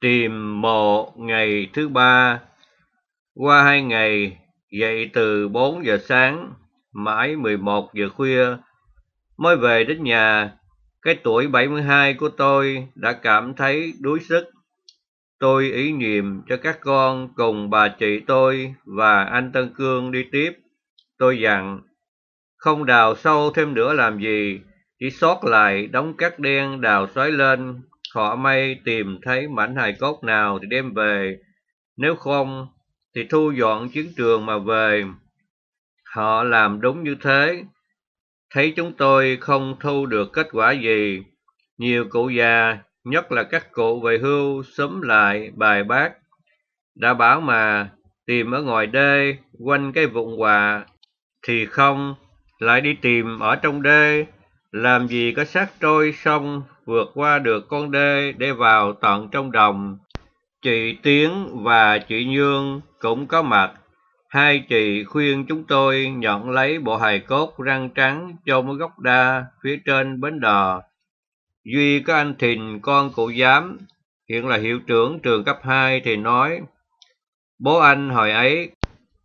tìm mộ ngày thứ ba qua hai ngày dậy từ bốn giờ sáng mãi mười một giờ khuya mới về đến nhà cái tuổi bảy mươi hai của tôi đã cảm thấy đuối sức tôi ý niệm cho các con cùng bà chị tôi và anh Tân Cương đi tiếp tôi dặn không đào sâu thêm nữa làm gì chỉ sót lại đóng cát đen đào xoáy lên họ may tìm thấy mảnh hài cốt nào thì đem về nếu không thì thu dọn chiến trường mà về họ làm đúng như thế thấy chúng tôi không thu được kết quả gì nhiều cụ già nhất là các cụ về hưu xúm lại bài bác đã bảo mà tìm ở ngoài đê quanh cái vụn hòa thì không lại đi tìm ở trong đê làm gì có xác trôi sông vượt qua được con đê để vào tận trong đồng. Chị Tiến và chị Nhương cũng có mặt. Hai chị khuyên chúng tôi nhận lấy bộ hài cốt răng trắng trong ở góc đa phía trên bến đò. Duy có anh Thìn con cụ giám, hiện là hiệu trưởng trường cấp 2 thì nói Bố anh hồi ấy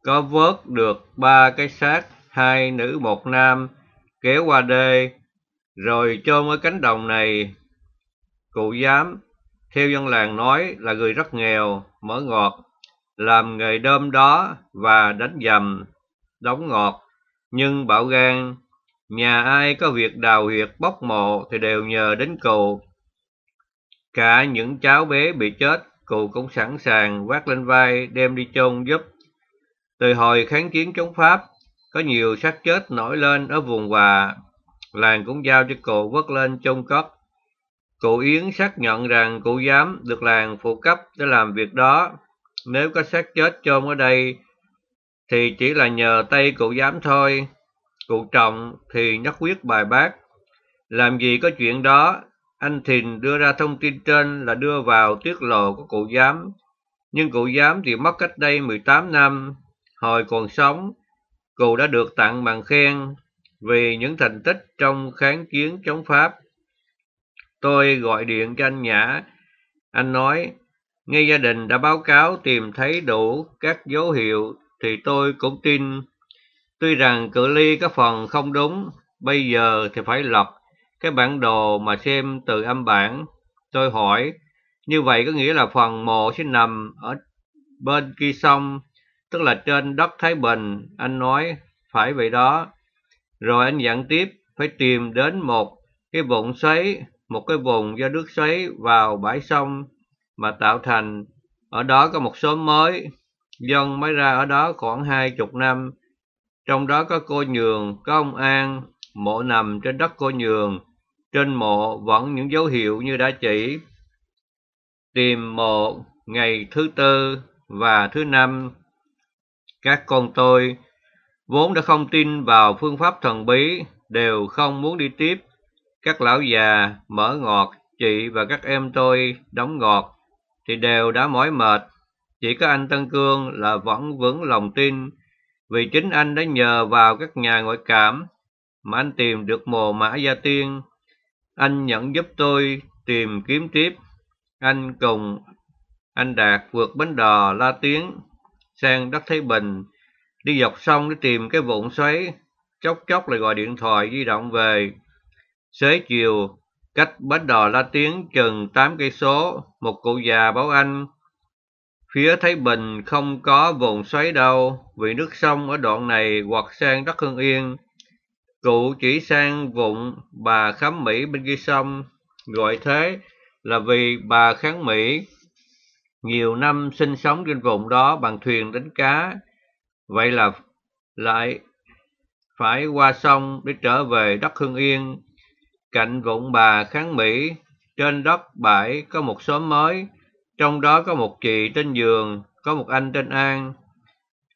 có vớt được ba cái xác, hai nữ một nam, kéo qua đê rồi chôn ở cánh đồng này. Cụ giám, theo dân làng nói là người rất nghèo, mở ngọt, làm nghề đơm đó và đánh dầm, đóng ngọt, nhưng bạo gan, nhà ai có việc đào huyệt bóc mộ thì đều nhờ đến cụ. Cả những cháu bé bị chết, cụ cũng sẵn sàng vác lên vai đem đi chôn giúp. Từ hồi kháng chiến chống Pháp, có nhiều xác chết nổi lên ở vùng Hòa làng cũng giao cho cụ vớt lên chôn cất. Cụ Yến xác nhận rằng cụ dám được làng phụ cấp để làm việc đó. Nếu có xác chết chôn ở đây thì chỉ là nhờ tay cụ dám thôi. Cụ trọng thì nhất quyết bài bác. Làm gì có chuyện đó, anh Thìn đưa ra thông tin trên là đưa vào tiết lộ của cụ giám. Nhưng cụ giám thì mất cách đây 18 năm, hồi còn sống, cụ đã được tặng bằng khen vì những thành tích trong kháng chiến chống Pháp. Tôi gọi điện cho anh Nhã. Anh nói, ngay gia đình đã báo cáo tìm thấy đủ các dấu hiệu thì tôi cũng tin. Tuy rằng cự ly các phần không đúng, bây giờ thì phải lọc cái bản đồ mà xem từ âm bản. Tôi hỏi, như vậy có nghĩa là phần mộ sẽ nằm ở bên kia sông, tức là trên đất Thái Bình. Anh nói, phải vậy đó. Rồi anh dặn tiếp phải tìm đến một cái vụn xoáy, một cái vùng do nước xoáy vào bãi sông mà tạo thành. Ở đó có một xóm mới, dân mới ra ở đó khoảng hai chục năm. Trong đó có cô Nhường, có ông An, mộ nằm trên đất cô Nhường. Trên mộ vẫn những dấu hiệu như đã chỉ. Tìm mộ ngày thứ tư và thứ năm. Các con tôi vốn đã không tin vào phương pháp thần bí, đều không muốn đi tiếp. Các lão già mở ngọt, chị và các em tôi đóng ngọt, thì đều đã mỏi mệt. Chỉ có anh Tân Cương là vẫn vững lòng tin, vì chính anh đã nhờ vào các nhà ngoại cảm mà anh tìm được mồ mã gia tiên. Anh nhận giúp tôi tìm kiếm tiếp. Anh cùng anh Đạt vượt bến đò La Tiến sang đất Thái Bình, đi dọc sông để tìm cái vụn xoáy chốc chốc lại gọi điện thoại di động về xế chiều cách bến đò la tiếng chừng tám cây số một cụ già báo anh phía thái bình không có vùng xoáy đâu vì nước sông ở đoạn này hoặc sang đất hưng yên cụ chỉ sang vụng bà khám mỹ bên kia sông gọi thế là vì bà kháng mỹ nhiều năm sinh sống trên vùng đó bằng thuyền đánh cá Vậy là lại phải qua sông để trở về đất Hưng Yên, cạnh vụng bà Kháng Mỹ, trên đất bãi có một xóm mới, trong đó có một chị tên Dường, có một anh tên An.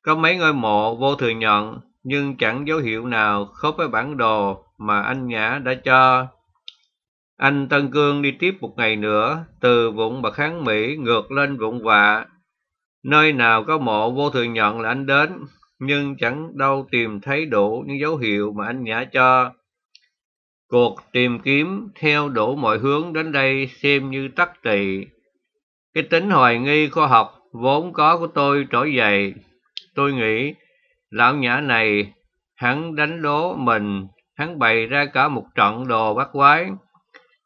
Có mấy ngôi mộ vô thừa nhận, nhưng chẳng dấu hiệu nào khớp với bản đồ mà anh Nhã đã cho. Anh Tân Cương đi tiếp một ngày nữa, từ vụng bà Kháng Mỹ ngược lên vụng vạ Nơi nào có mộ vô thường nhận là anh đến, nhưng chẳng đâu tìm thấy đủ những dấu hiệu mà anh Nhã cho. Cuộc tìm kiếm theo đủ mọi hướng đến đây xem như tắc tỳ. Cái tính hoài nghi khoa học vốn có của tôi trỗi dậy. Tôi nghĩ lão nhã này hắn đánh đố mình, hắn bày ra cả một trận đồ bắt quái.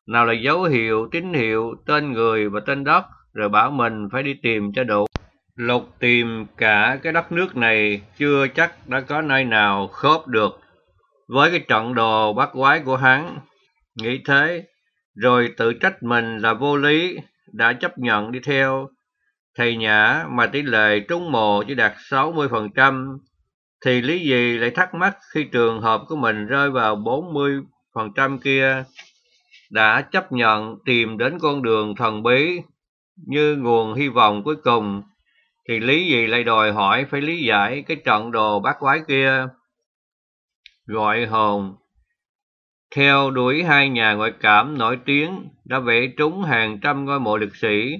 Nào là dấu hiệu, tín hiệu, tên người và tên đất, rồi bảo mình phải đi tìm cho đủ. Lục tìm cả cái đất nước này chưa chắc đã có nơi nào khớp được với cái trận đồ bắt quái của hắn. Nghĩ thế, rồi tự trách mình là vô lý, đã chấp nhận đi theo. Thầy Nhã mà tỷ lệ trúng mồ chỉ đạt 60%, thì lý gì lại thắc mắc khi trường hợp của mình rơi vào 40% kia đã chấp nhận tìm đến con đường thần bí như nguồn hy vọng cuối cùng thì lý gì lại đòi hỏi phải lý giải cái trận đồ bác quái kia gọi hồn theo đuổi hai nhà ngoại cảm nổi tiếng đã vẽ trúng hàng trăm ngôi mộ liệt sĩ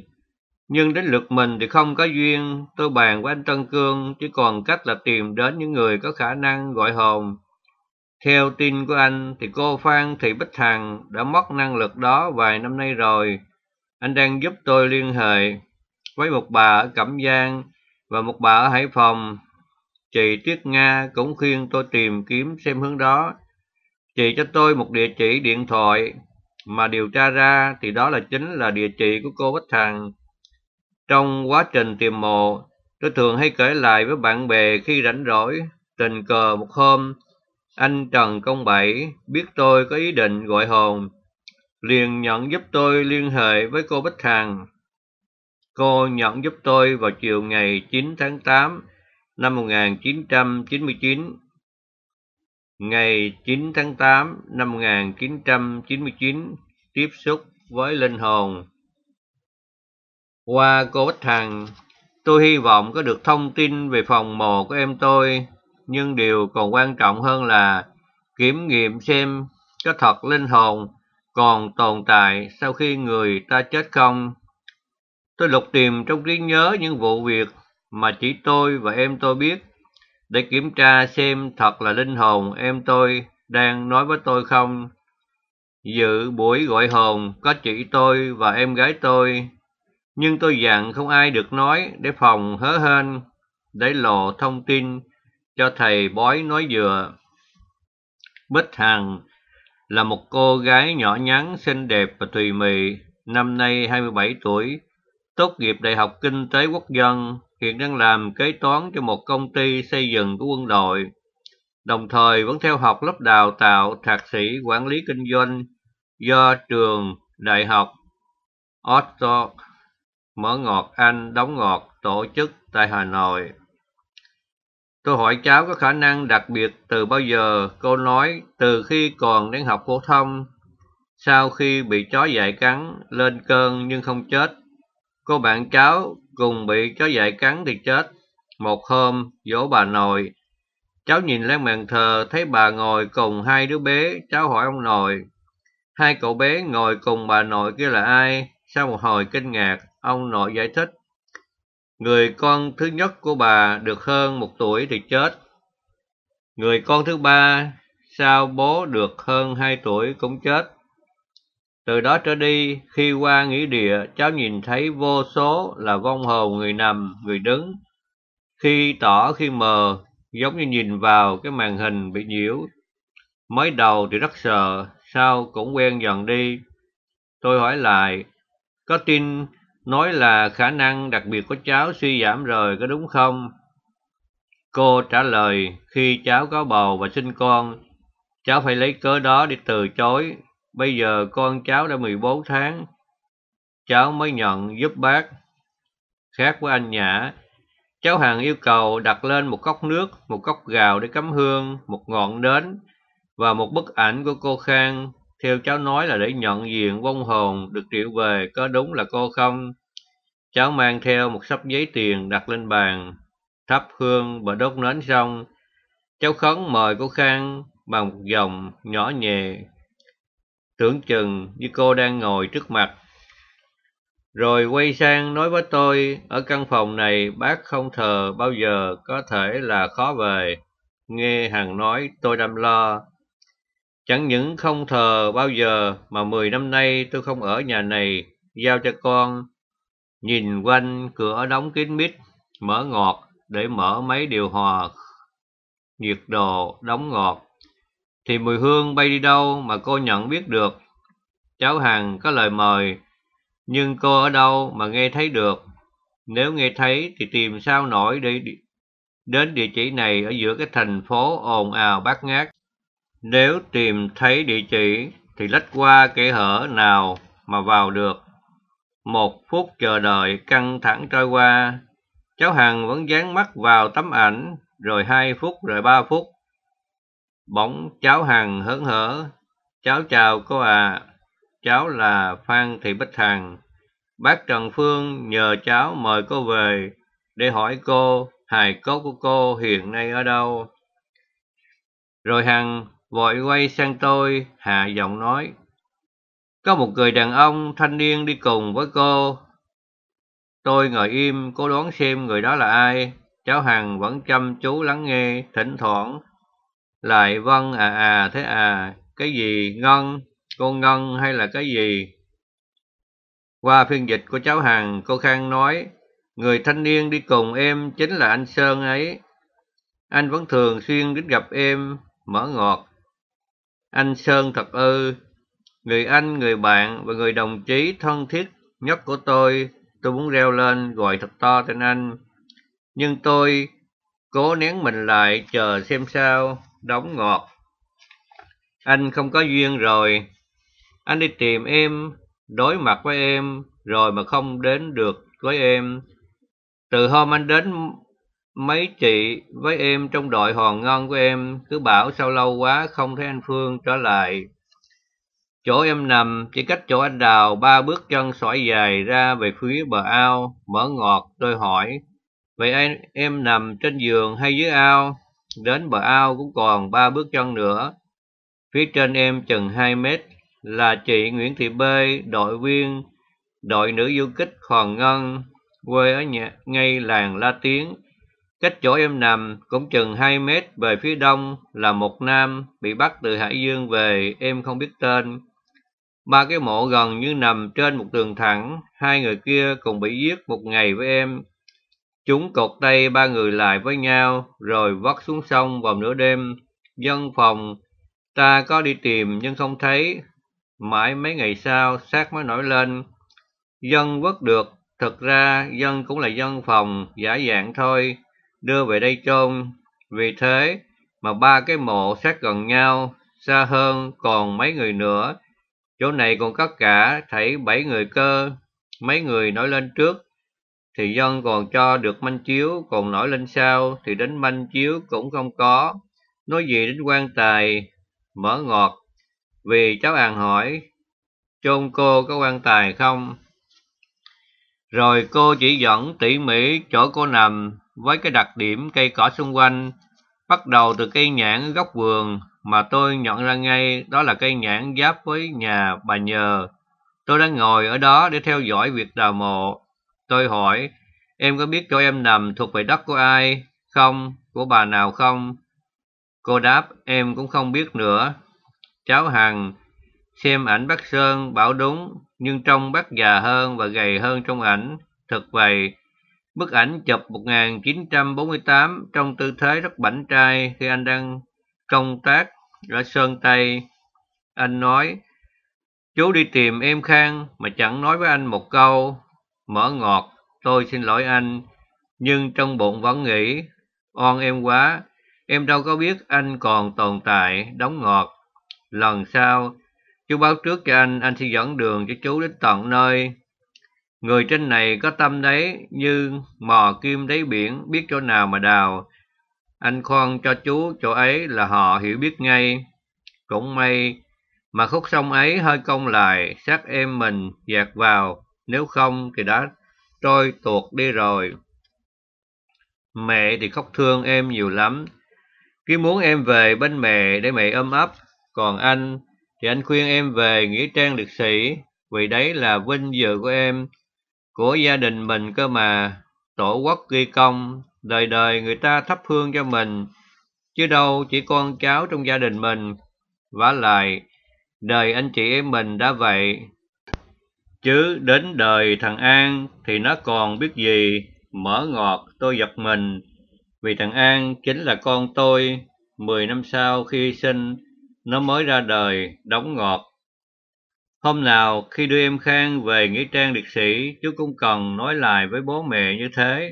nhưng đến lượt mình thì không có duyên tôi bàn với anh Tân Cương chỉ còn cách là tìm đến những người có khả năng gọi hồn theo tin của anh thì cô Phan Thị Bích Hằng đã mất năng lực đó vài năm nay rồi anh đang giúp tôi liên hệ với một bà ở Cẩm Giang và một bà ở Hải Phòng. Chị Tuyết Nga cũng khuyên tôi tìm kiếm xem hướng đó. Chị cho tôi một địa chỉ điện thoại mà điều tra ra thì đó là chính là địa chỉ của cô Bích Thằng. Trong quá trình tìm mộ, tôi thường hay kể lại với bạn bè khi rảnh rỗi. Tình cờ một hôm, anh Trần Công Bảy biết tôi có ý định gọi hồn, liền nhận giúp tôi liên hệ với cô Bích Hằng. Cô nhận giúp tôi vào chiều ngày 9 tháng 8 năm 1999. Ngày 9 tháng 8 năm 1999 tiếp xúc với linh hồn. Qua cô Bích Hằng, tôi hy vọng có được thông tin về phòng mồ của em tôi, nhưng điều còn quan trọng hơn là kiểm nghiệm xem có thật linh hồn còn tồn tại sau khi người ta chết không Tôi lục tìm trong trí nhớ những vụ việc mà chỉ tôi và em tôi biết để kiểm tra xem thật là linh hồn em tôi đang nói với tôi không. Dự buổi gọi hồn có chỉ tôi và em gái tôi, nhưng tôi dặn không ai được nói để phòng hớ hên, để lộ thông tin cho thầy bói nói dừa. Bích Hằng là một cô gái nhỏ nhắn xinh đẹp và thùy mị, năm nay 27 tuổi, tốt nghiệp Đại học Kinh tế Quốc dân, hiện đang làm kế toán cho một công ty xây dựng của quân đội, đồng thời vẫn theo học lớp đào tạo thạc sĩ quản lý kinh doanh do trường Đại học Oxford mở ngọt Anh đóng ngọt tổ chức tại Hà Nội. Tôi hỏi cháu có khả năng đặc biệt từ bao giờ, cô nói từ khi còn đến học phổ thông, sau khi bị chó dại cắn, lên cơn nhưng không chết, Cô bạn cháu cùng bị chó dại cắn thì chết. Một hôm, dỗ bà nội. Cháu nhìn lên bàn thờ thấy bà ngồi cùng hai đứa bé. Cháu hỏi ông nội. Hai cậu bé ngồi cùng bà nội kia là ai? Sau một hồi kinh ngạc, ông nội giải thích. Người con thứ nhất của bà được hơn một tuổi thì chết. Người con thứ ba sau bố được hơn hai tuổi cũng chết từ đó trở đi khi qua nghĩa địa cháu nhìn thấy vô số là vong hồn người nằm người đứng khi tỏ khi mờ giống như nhìn vào cái màn hình bị nhiễu mới đầu thì rất sợ sau cũng quen dần đi tôi hỏi lại có tin nói là khả năng đặc biệt của cháu suy giảm rồi có đúng không cô trả lời khi cháu có bầu và sinh con cháu phải lấy cớ đó để từ chối Bây giờ con cháu đã 14 tháng, cháu mới nhận giúp bác. Khác với anh Nhã, cháu Hằng yêu cầu đặt lên một cốc nước, một cốc gạo để cắm hương, một ngọn nến và một bức ảnh của cô Khang theo cháu nói là để nhận diện vong hồn được triệu về có đúng là cô không. Cháu mang theo một sắp giấy tiền đặt lên bàn, thắp hương và đốt nến xong. Cháu khấn mời cô Khang bằng một dòng nhỏ nhẹ tưởng chừng như cô đang ngồi trước mặt. Rồi quay sang nói với tôi, ở căn phòng này bác không thờ bao giờ có thể là khó về. Nghe Hằng nói tôi đâm lo. Chẳng những không thờ bao giờ mà mười năm nay tôi không ở nhà này, giao cho con. Nhìn quanh cửa đóng kín mít, mở ngọt để mở máy điều hòa nhiệt độ đóng ngọt thì mùi hương bay đi đâu mà cô nhận biết được. Cháu Hằng có lời mời, nhưng cô ở đâu mà nghe thấy được. Nếu nghe thấy thì tìm sao nổi đi đến địa chỉ này ở giữa cái thành phố ồn ào bát ngát. Nếu tìm thấy địa chỉ thì lách qua kẻ hở nào mà vào được. Một phút chờ đợi căng thẳng trôi qua, cháu Hằng vẫn dán mắt vào tấm ảnh, rồi hai phút rồi ba phút bỗng cháu hằng hớn hở cháu chào cô à. cháu là phan thị bích hằng bác trần phương nhờ cháu mời cô về để hỏi cô hài cốt của cô hiện nay ở đâu rồi hằng vội quay sang tôi hạ giọng nói có một người đàn ông thanh niên đi cùng với cô tôi ngồi im cố đoán xem người đó là ai cháu hằng vẫn chăm chú lắng nghe thỉnh thoảng lại vâng à à thế à cái gì ngân con ngân hay là cái gì qua phiên dịch của cháu hằng cô khang nói người thanh niên đi cùng em chính là anh sơn ấy anh vẫn thường xuyên đến gặp em mở ngọt anh sơn thật ư người anh người bạn và người đồng chí thân thiết nhất của tôi tôi muốn reo lên gọi thật to tên anh nhưng tôi cố nén mình lại chờ xem sao đóng ngọt anh không có duyên rồi anh đi tìm em đối mặt với em rồi mà không đến được với em từ hôm anh đến mấy chị với em trong đội hòn ngon của em cứ bảo sao lâu quá không thấy anh phương trở lại chỗ em nằm chỉ cách chỗ anh đào ba bước chân xoải dài ra về phía bờ ao mở ngọt tôi hỏi vậy anh em nằm trên giường hay dưới ao Đến bờ ao cũng còn ba bước chân nữa. Phía trên em chừng 2 mét là chị Nguyễn Thị Bê, đội viên, đội nữ du kích Hoàng Ngân, quê ở nhà, ngay làng La Tiến. Cách chỗ em nằm cũng chừng 2 mét về phía đông là một nam bị bắt từ Hải Dương về em không biết tên. Ba cái mộ gần như nằm trên một tường thẳng, hai người kia cùng bị giết một ngày với em Chúng cột tay ba người lại với nhau, rồi vắt xuống sông vào nửa đêm. Dân phòng, ta có đi tìm nhưng không thấy. Mãi mấy ngày sau, xác mới nổi lên. Dân vớt được, thật ra dân cũng là dân phòng, giả dạng thôi, đưa về đây chôn. Vì thế mà ba cái mộ sát gần nhau, xa hơn còn mấy người nữa. Chỗ này còn có cả thảy bảy người cơ, mấy người nổi lên trước thì dân còn cho được manh chiếu còn nổi lên sao thì đến manh chiếu cũng không có nói gì đến quan tài mở ngọt vì cháu àng hỏi chôn cô có quan tài không rồi cô chỉ dẫn tỉ mỉ chỗ cô nằm với cái đặc điểm cây cỏ xung quanh bắt đầu từ cây nhãn góc vườn mà tôi nhận ra ngay đó là cây nhãn giáp với nhà bà nhờ tôi đang ngồi ở đó để theo dõi việc đào mộ Tôi hỏi, em có biết chỗ em nằm thuộc về đất của ai? Không, của bà nào không? Cô đáp, em cũng không biết nữa. Cháu Hằng xem ảnh bác Sơn bảo đúng, nhưng trông bác già hơn và gầy hơn trong ảnh. Thật vậy, bức ảnh chụp 1948 trong tư thế rất bảnh trai khi anh đang công tác ở Sơn Tây. Anh nói, chú đi tìm em Khang mà chẳng nói với anh một câu mở ngọt, tôi xin lỗi anh. Nhưng trong bụng vẫn nghĩ, on em quá, em đâu có biết anh còn tồn tại, đóng ngọt. Lần sau, chú báo trước cho anh, anh sẽ dẫn đường cho chú đến tận nơi. Người trên này có tâm đấy, như mò kim đáy biển, biết chỗ nào mà đào. Anh khoan cho chú chỗ ấy là họ hiểu biết ngay. Cũng may, mà khúc sông ấy hơi cong lại, sát em mình dạt vào nếu không thì đã trôi tuột đi rồi. Mẹ thì khóc thương em nhiều lắm, cứ muốn em về bên mẹ để mẹ ôm ấp, còn anh thì anh khuyên em về nghĩa trang liệt sĩ, vì đấy là vinh dự của em, của gia đình mình cơ mà, tổ quốc ghi công, đời đời người ta thắp hương cho mình, chứ đâu chỉ con cháu trong gia đình mình. vả lại, đời anh chị em mình đã vậy Chứ đến đời thằng An thì nó còn biết gì, mở ngọt tôi giật mình, vì thằng An chính là con tôi, 10 năm sau khi sinh, nó mới ra đời, đóng ngọt. Hôm nào khi đưa em Khang về Nghĩa Trang Liệt Sĩ, chú cũng cần nói lại với bố mẹ như thế.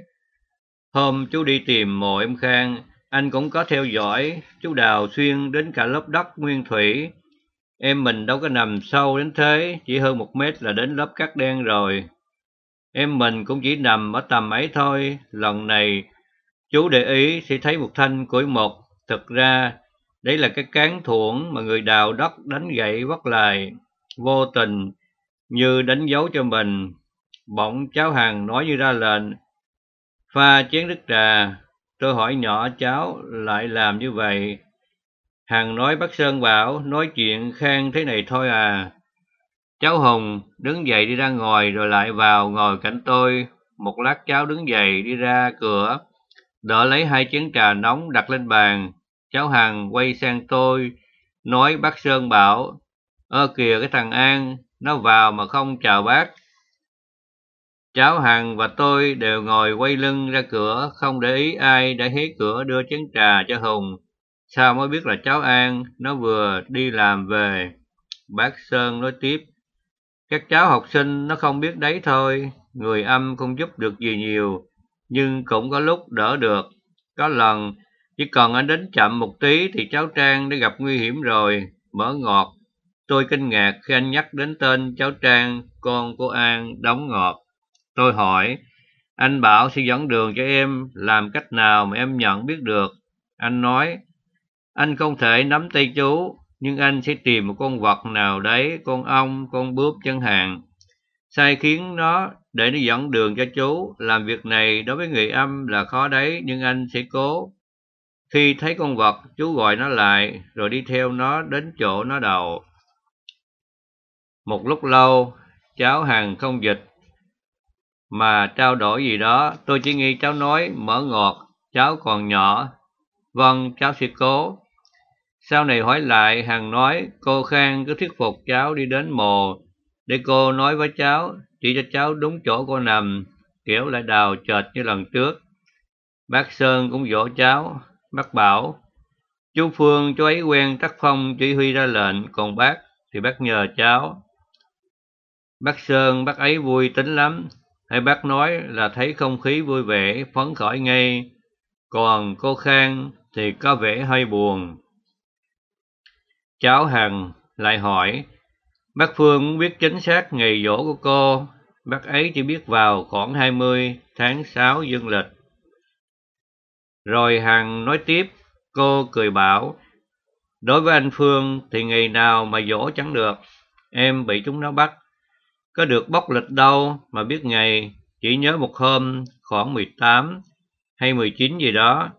Hôm chú đi tìm mộ em Khang, anh cũng có theo dõi, chú Đào xuyên đến cả lớp đất nguyên thủy, Em mình đâu có nằm sâu đến thế, chỉ hơn một mét là đến lớp cát đen rồi. Em mình cũng chỉ nằm ở tầm ấy thôi, lần này chú để ý sẽ thấy một thanh củi một. Thực ra, đấy là cái cán thuổng mà người đào đất đánh gậy vất lại, vô tình, như đánh dấu cho mình. Bỗng cháu hàng nói như ra lệnh, pha chén nước trà, tôi hỏi nhỏ cháu lại làm như vậy Hằng nói bác Sơn bảo nói chuyện khang thế này thôi à. Cháu Hùng đứng dậy đi ra ngồi rồi lại vào ngồi cạnh tôi. Một lát cháu đứng dậy đi ra cửa, đỡ lấy hai chén trà nóng đặt lên bàn. Cháu Hằng quay sang tôi, nói bác Sơn bảo, ơ kìa cái thằng An, nó vào mà không chào bác. Cháu Hằng và tôi đều ngồi quay lưng ra cửa, không để ý ai đã hé cửa đưa chén trà cho Hùng sao mới biết là cháu An nó vừa đi làm về. Bác Sơn nói tiếp. Các cháu học sinh nó không biết đấy thôi. Người âm không giúp được gì nhiều. Nhưng cũng có lúc đỡ được. Có lần chỉ cần anh đến chậm một tí thì cháu Trang đã gặp nguy hiểm rồi. Mở ngọt. Tôi kinh ngạc khi anh nhắc đến tên cháu Trang, con của An, đóng ngọt. Tôi hỏi, anh bảo sẽ dẫn đường cho em, làm cách nào mà em nhận biết được. Anh nói, anh không thể nắm tay chú, nhưng anh sẽ tìm một con vật nào đấy, con ong, con bướm chẳng hạn. Sai khiến nó để nó dẫn đường cho chú, làm việc này đối với người âm là khó đấy, nhưng anh sẽ cố. Khi thấy con vật, chú gọi nó lại, rồi đi theo nó đến chỗ nó đầu. Một lúc lâu, cháu hàng không dịch, mà trao đổi gì đó, tôi chỉ nghĩ cháu nói, mở ngọt, cháu còn nhỏ, Vâng, cháu sẽ cố. Sau này hỏi lại, Hằng nói cô Khang cứ thuyết phục cháu đi đến mồ để cô nói với cháu, chỉ cho cháu đúng chỗ cô nằm, kiểu lại đào chợt như lần trước. Bác Sơn cũng dỗ cháu, bác bảo, chú Phương cho ấy quen tác phong chỉ huy ra lệnh, còn bác thì bác nhờ cháu. Bác Sơn bác ấy vui tính lắm, hay bác nói là thấy không khí vui vẻ, phấn khởi ngay. Còn cô Khang thì có vẻ hơi buồn. Cháu Hằng lại hỏi, bác Phương biết chính xác ngày dỗ của cô, bác ấy chỉ biết vào khoảng 20 tháng 6 dương lịch. Rồi Hằng nói tiếp, cô cười bảo, đối với anh Phương thì ngày nào mà dỗ chẳng được, em bị chúng nó bắt. Có được bóc lịch đâu mà biết ngày, chỉ nhớ một hôm khoảng 18 hay 19 gì đó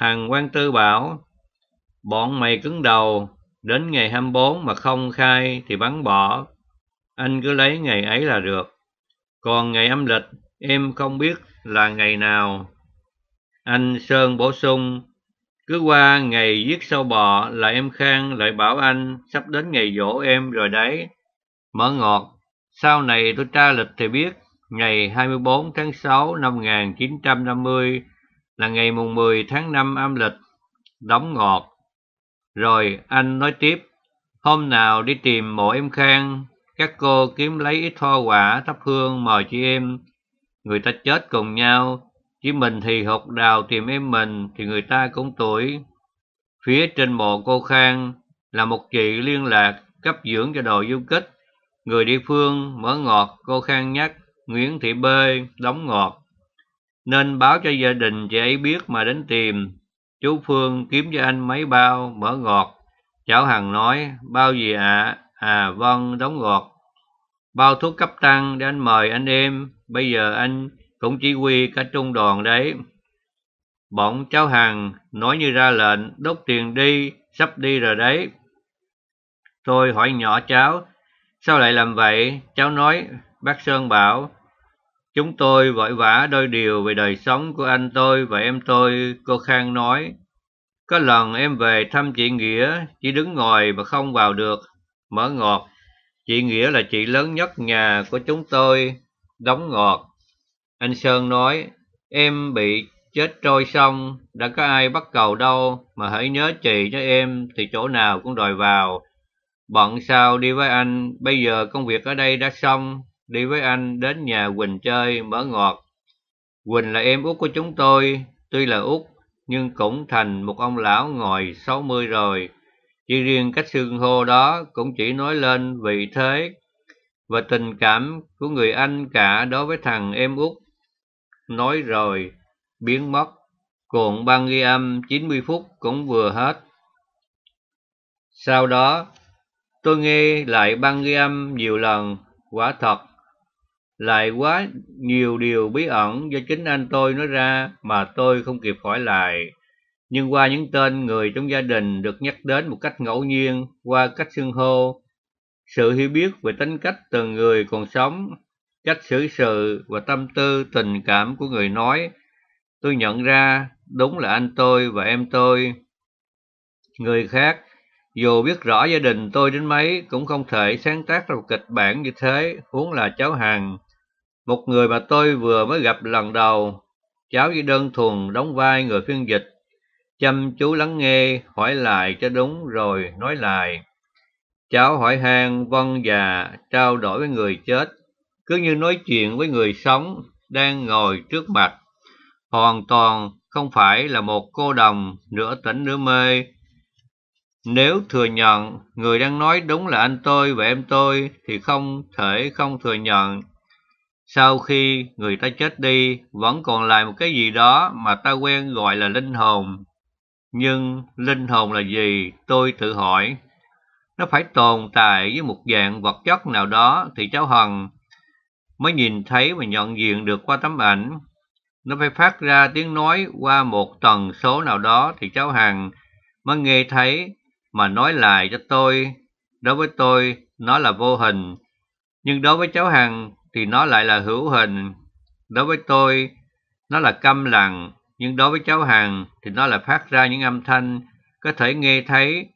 Hàng quan tư bảo, bọn mày cứng đầu, đến ngày 24 mà không khai thì bắn bỏ. Anh cứ lấy ngày ấy là được. Còn ngày âm lịch, em không biết là ngày nào. Anh Sơn bổ sung, cứ qua ngày giết sâu bọ là em Khang lại bảo anh sắp đến ngày dỗ em rồi đấy. Mở ngọt, sau này tôi tra lịch thì biết, ngày 24 tháng 6 năm 1950 là ngày mùng 10 tháng 5 âm lịch, đóng ngọt. Rồi anh nói tiếp, hôm nào đi tìm mộ em Khang, các cô kiếm lấy ít hoa quả thắp hương mời chị em. Người ta chết cùng nhau, chỉ mình thì hột đào tìm em mình thì người ta cũng tuổi. Phía trên mộ cô Khang là một chị liên lạc cấp dưỡng cho đội du kích. Người địa phương mở ngọt cô Khang nhắc Nguyễn Thị Bê đóng ngọt nên báo cho gia đình chị ấy biết mà đến tìm. Chú Phương kiếm cho anh mấy bao mỡ ngọt. Cháu Hằng nói, bao gì ạ? À? à vâng, đóng gọt Bao thuốc cấp tăng để anh mời anh em, bây giờ anh cũng chỉ huy cả trung đoàn đấy. Bọn cháu Hằng nói như ra lệnh, đốt tiền đi, sắp đi rồi đấy. Tôi hỏi nhỏ cháu, sao lại làm vậy? Cháu nói, bác Sơn bảo, Chúng tôi vội vã đôi điều về đời sống của anh tôi và em tôi, cô Khang nói. Có lần em về thăm chị Nghĩa, chỉ đứng ngồi mà không vào được. Mở ngọt, chị Nghĩa là chị lớn nhất nhà của chúng tôi, đóng ngọt. Anh Sơn nói, em bị chết trôi xong, đã có ai bắt cầu đâu, mà hãy nhớ chị cho em thì chỗ nào cũng đòi vào. Bận sao đi với anh, bây giờ công việc ở đây đã xong, đi với anh đến nhà Quỳnh chơi mở ngọt. Quỳnh là em út của chúng tôi, tuy là út nhưng cũng thành một ông lão ngồi 60 rồi. Chỉ riêng cách xương hô đó cũng chỉ nói lên vị thế và tình cảm của người anh cả đối với thằng em út. Nói rồi, biến mất. Cuộn băng ghi âm 90 phút cũng vừa hết. Sau đó, tôi nghe lại băng ghi âm nhiều lần, quả thật lại quá nhiều điều bí ẩn do chính anh tôi nói ra mà tôi không kịp hỏi lại. Nhưng qua những tên người trong gia đình được nhắc đến một cách ngẫu nhiên, qua cách xưng hô, sự hiểu biết về tính cách từng người còn sống, cách xử sự và tâm tư tình cảm của người nói, tôi nhận ra đúng là anh tôi và em tôi. Người khác, dù biết rõ gia đình tôi đến mấy cũng không thể sáng tác ra một kịch bản như thế, huống là cháu Hằng một người mà tôi vừa mới gặp lần đầu. Cháu chỉ đơn thuần đóng vai người phiên dịch, chăm chú lắng nghe, hỏi lại cho đúng rồi nói lại. Cháu hỏi han vân già, trao đổi với người chết, cứ như nói chuyện với người sống đang ngồi trước mặt. Hoàn toàn không phải là một cô đồng nửa tỉnh nửa mê. Nếu thừa nhận người đang nói đúng là anh tôi và em tôi thì không thể không thừa nhận sau khi người ta chết đi vẫn còn lại một cái gì đó mà ta quen gọi là linh hồn. Nhưng linh hồn là gì? Tôi tự hỏi. Nó phải tồn tại với một dạng vật chất nào đó thì cháu Hằng mới nhìn thấy và nhận diện được qua tấm ảnh. Nó phải phát ra tiếng nói qua một tần số nào đó thì cháu Hằng mới nghe thấy mà nói lại cho tôi. Đối với tôi, nó là vô hình. Nhưng đối với cháu Hằng thì nó lại là hữu hình đối với tôi nó là câm lặng nhưng đối với cháu hằng thì nó là phát ra những âm thanh có thể nghe thấy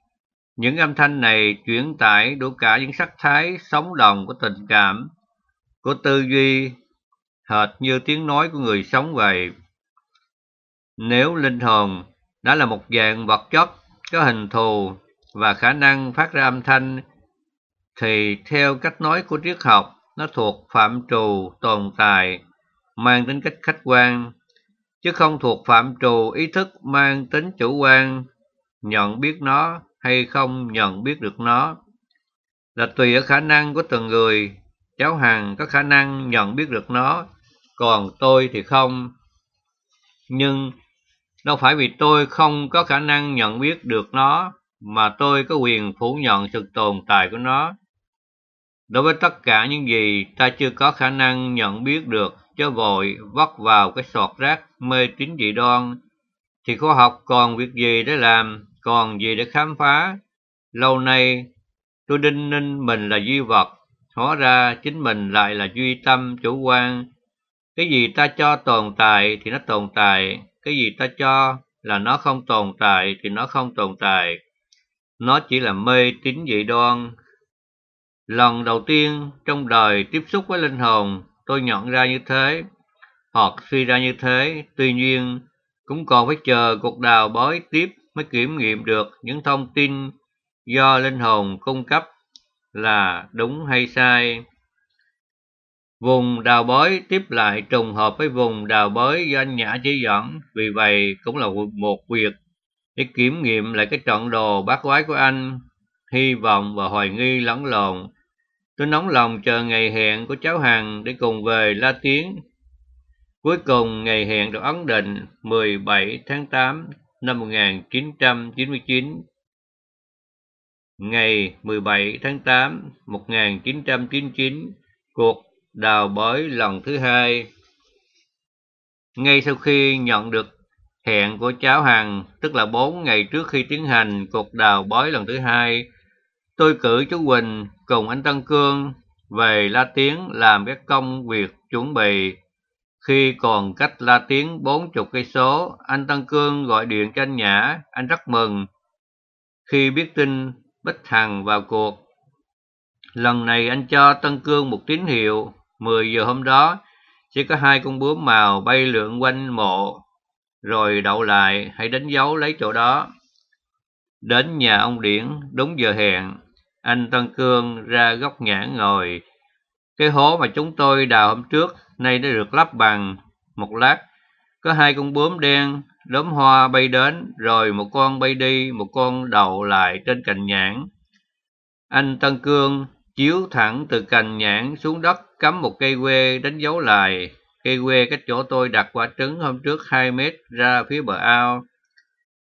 những âm thanh này chuyển tải đủ cả những sắc thái sống động của tình cảm của tư duy hệt như tiếng nói của người sống vậy nếu linh hồn đã là một dạng vật chất có hình thù và khả năng phát ra âm thanh thì theo cách nói của triết học nó thuộc phạm trù tồn tại mang tính cách khách quan chứ không thuộc phạm trù ý thức mang tính chủ quan nhận biết nó hay không nhận biết được nó là tùy ở khả năng của từng người cháu hằng có khả năng nhận biết được nó còn tôi thì không nhưng đâu phải vì tôi không có khả năng nhận biết được nó mà tôi có quyền phủ nhận sự tồn tại của nó đối với tất cả những gì ta chưa có khả năng nhận biết được cho vội vắt vào cái sọt rác mê tín dị đoan thì khoa học còn việc gì để làm còn gì để khám phá lâu nay tôi đinh ninh mình là duy vật hóa ra chính mình lại là duy tâm chủ quan cái gì ta cho tồn tại thì nó tồn tại cái gì ta cho là nó không tồn tại thì nó không tồn tại nó chỉ là mê tín dị đoan Lần đầu tiên trong đời tiếp xúc với linh hồn, tôi nhận ra như thế, hoặc suy ra như thế, tuy nhiên cũng còn phải chờ cuộc đào bới tiếp mới kiểm nghiệm được những thông tin do linh hồn cung cấp là đúng hay sai. Vùng đào bới tiếp lại trùng hợp với vùng đào bới do anh Nhã chỉ dẫn, vì vậy cũng là một việc để kiểm nghiệm lại cái trận đồ bát quái của anh hy vọng và hoài nghi lẫn lộn. Tôi nóng lòng chờ ngày hẹn của cháu Hằng để cùng về La Tiến. Cuối cùng ngày hẹn được ấn định 17 tháng 8 năm 1999. Ngày 17 tháng 8 1999, cuộc đào bới lần thứ hai. Ngay sau khi nhận được hẹn của cháu Hằng, tức là 4 ngày trước khi tiến hành cuộc đào bới lần thứ hai, Tôi cử chú Quỳnh cùng anh Tân Cương về La Tiến làm các công việc chuẩn bị. Khi còn cách La Tiến 40 cây số, anh Tân Cương gọi điện cho anh Nhã, anh rất mừng. Khi biết tin Bích Hằng vào cuộc, lần này anh cho Tân Cương một tín hiệu, 10 giờ hôm đó sẽ có hai con bướm màu bay lượn quanh mộ, rồi đậu lại hãy đánh dấu lấy chỗ đó. Đến nhà ông Điển đúng giờ hẹn, anh Tân Cương ra góc ngã ngồi. Cái hố mà chúng tôi đào hôm trước nay đã được lắp bằng một lát. Có hai con bướm đen, đốm hoa bay đến, rồi một con bay đi, một con đậu lại trên cành nhãn. Anh Tân Cương chiếu thẳng từ cành nhãn xuống đất cắm một cây quê đánh dấu lại. Cây quê cách chỗ tôi đặt quả trứng hôm trước 2 mét ra phía bờ ao.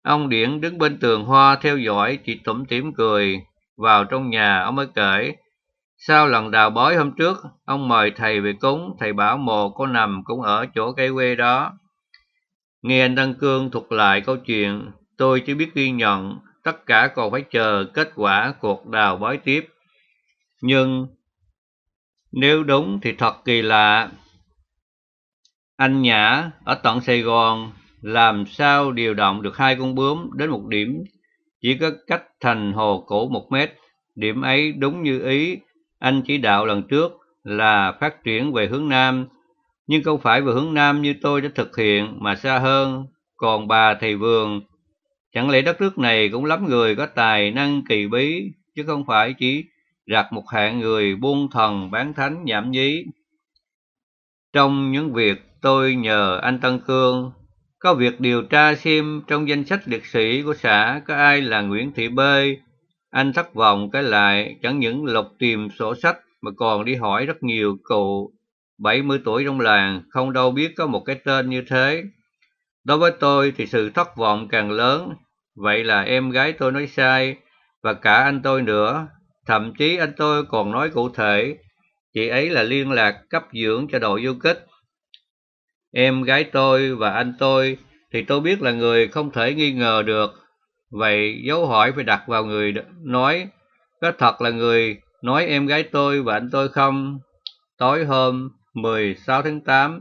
Ông Điển đứng bên tường hoa theo dõi, chị tủm tỉm cười vào trong nhà ông mới kể sau lần đào bói hôm trước ông mời thầy về cúng thầy bảo mồ có nằm cũng ở chỗ cây quê đó nghe anh đăng cương thuật lại câu chuyện tôi chỉ biết ghi nhận tất cả còn phải chờ kết quả cuộc đào bói tiếp nhưng nếu đúng thì thật kỳ lạ anh nhã ở tận sài gòn làm sao điều động được hai con bướm đến một điểm chỉ có cách thành hồ cổ một mét. Điểm ấy đúng như ý, anh chỉ đạo lần trước là phát triển về hướng Nam, nhưng không phải về hướng Nam như tôi đã thực hiện mà xa hơn, còn bà thầy vườn. Chẳng lẽ đất nước này cũng lắm người có tài năng kỳ bí, chứ không phải chỉ rạc một hạng người buôn thần bán thánh nhảm nhí. Trong những việc tôi nhờ anh Tân Cương có việc điều tra xem trong danh sách liệt sĩ của xã có ai là Nguyễn Thị Bê. Anh thất vọng cái lại, chẳng những lục tìm sổ sách mà còn đi hỏi rất nhiều cụ 70 tuổi trong làng, không đâu biết có một cái tên như thế. Đối với tôi thì sự thất vọng càng lớn, vậy là em gái tôi nói sai, và cả anh tôi nữa, thậm chí anh tôi còn nói cụ thể, chị ấy là liên lạc cấp dưỡng cho đội du kích em gái tôi và anh tôi thì tôi biết là người không thể nghi ngờ được. Vậy dấu hỏi phải đặt vào người nói, có thật là người nói em gái tôi và anh tôi không? Tối hôm 16 tháng 8,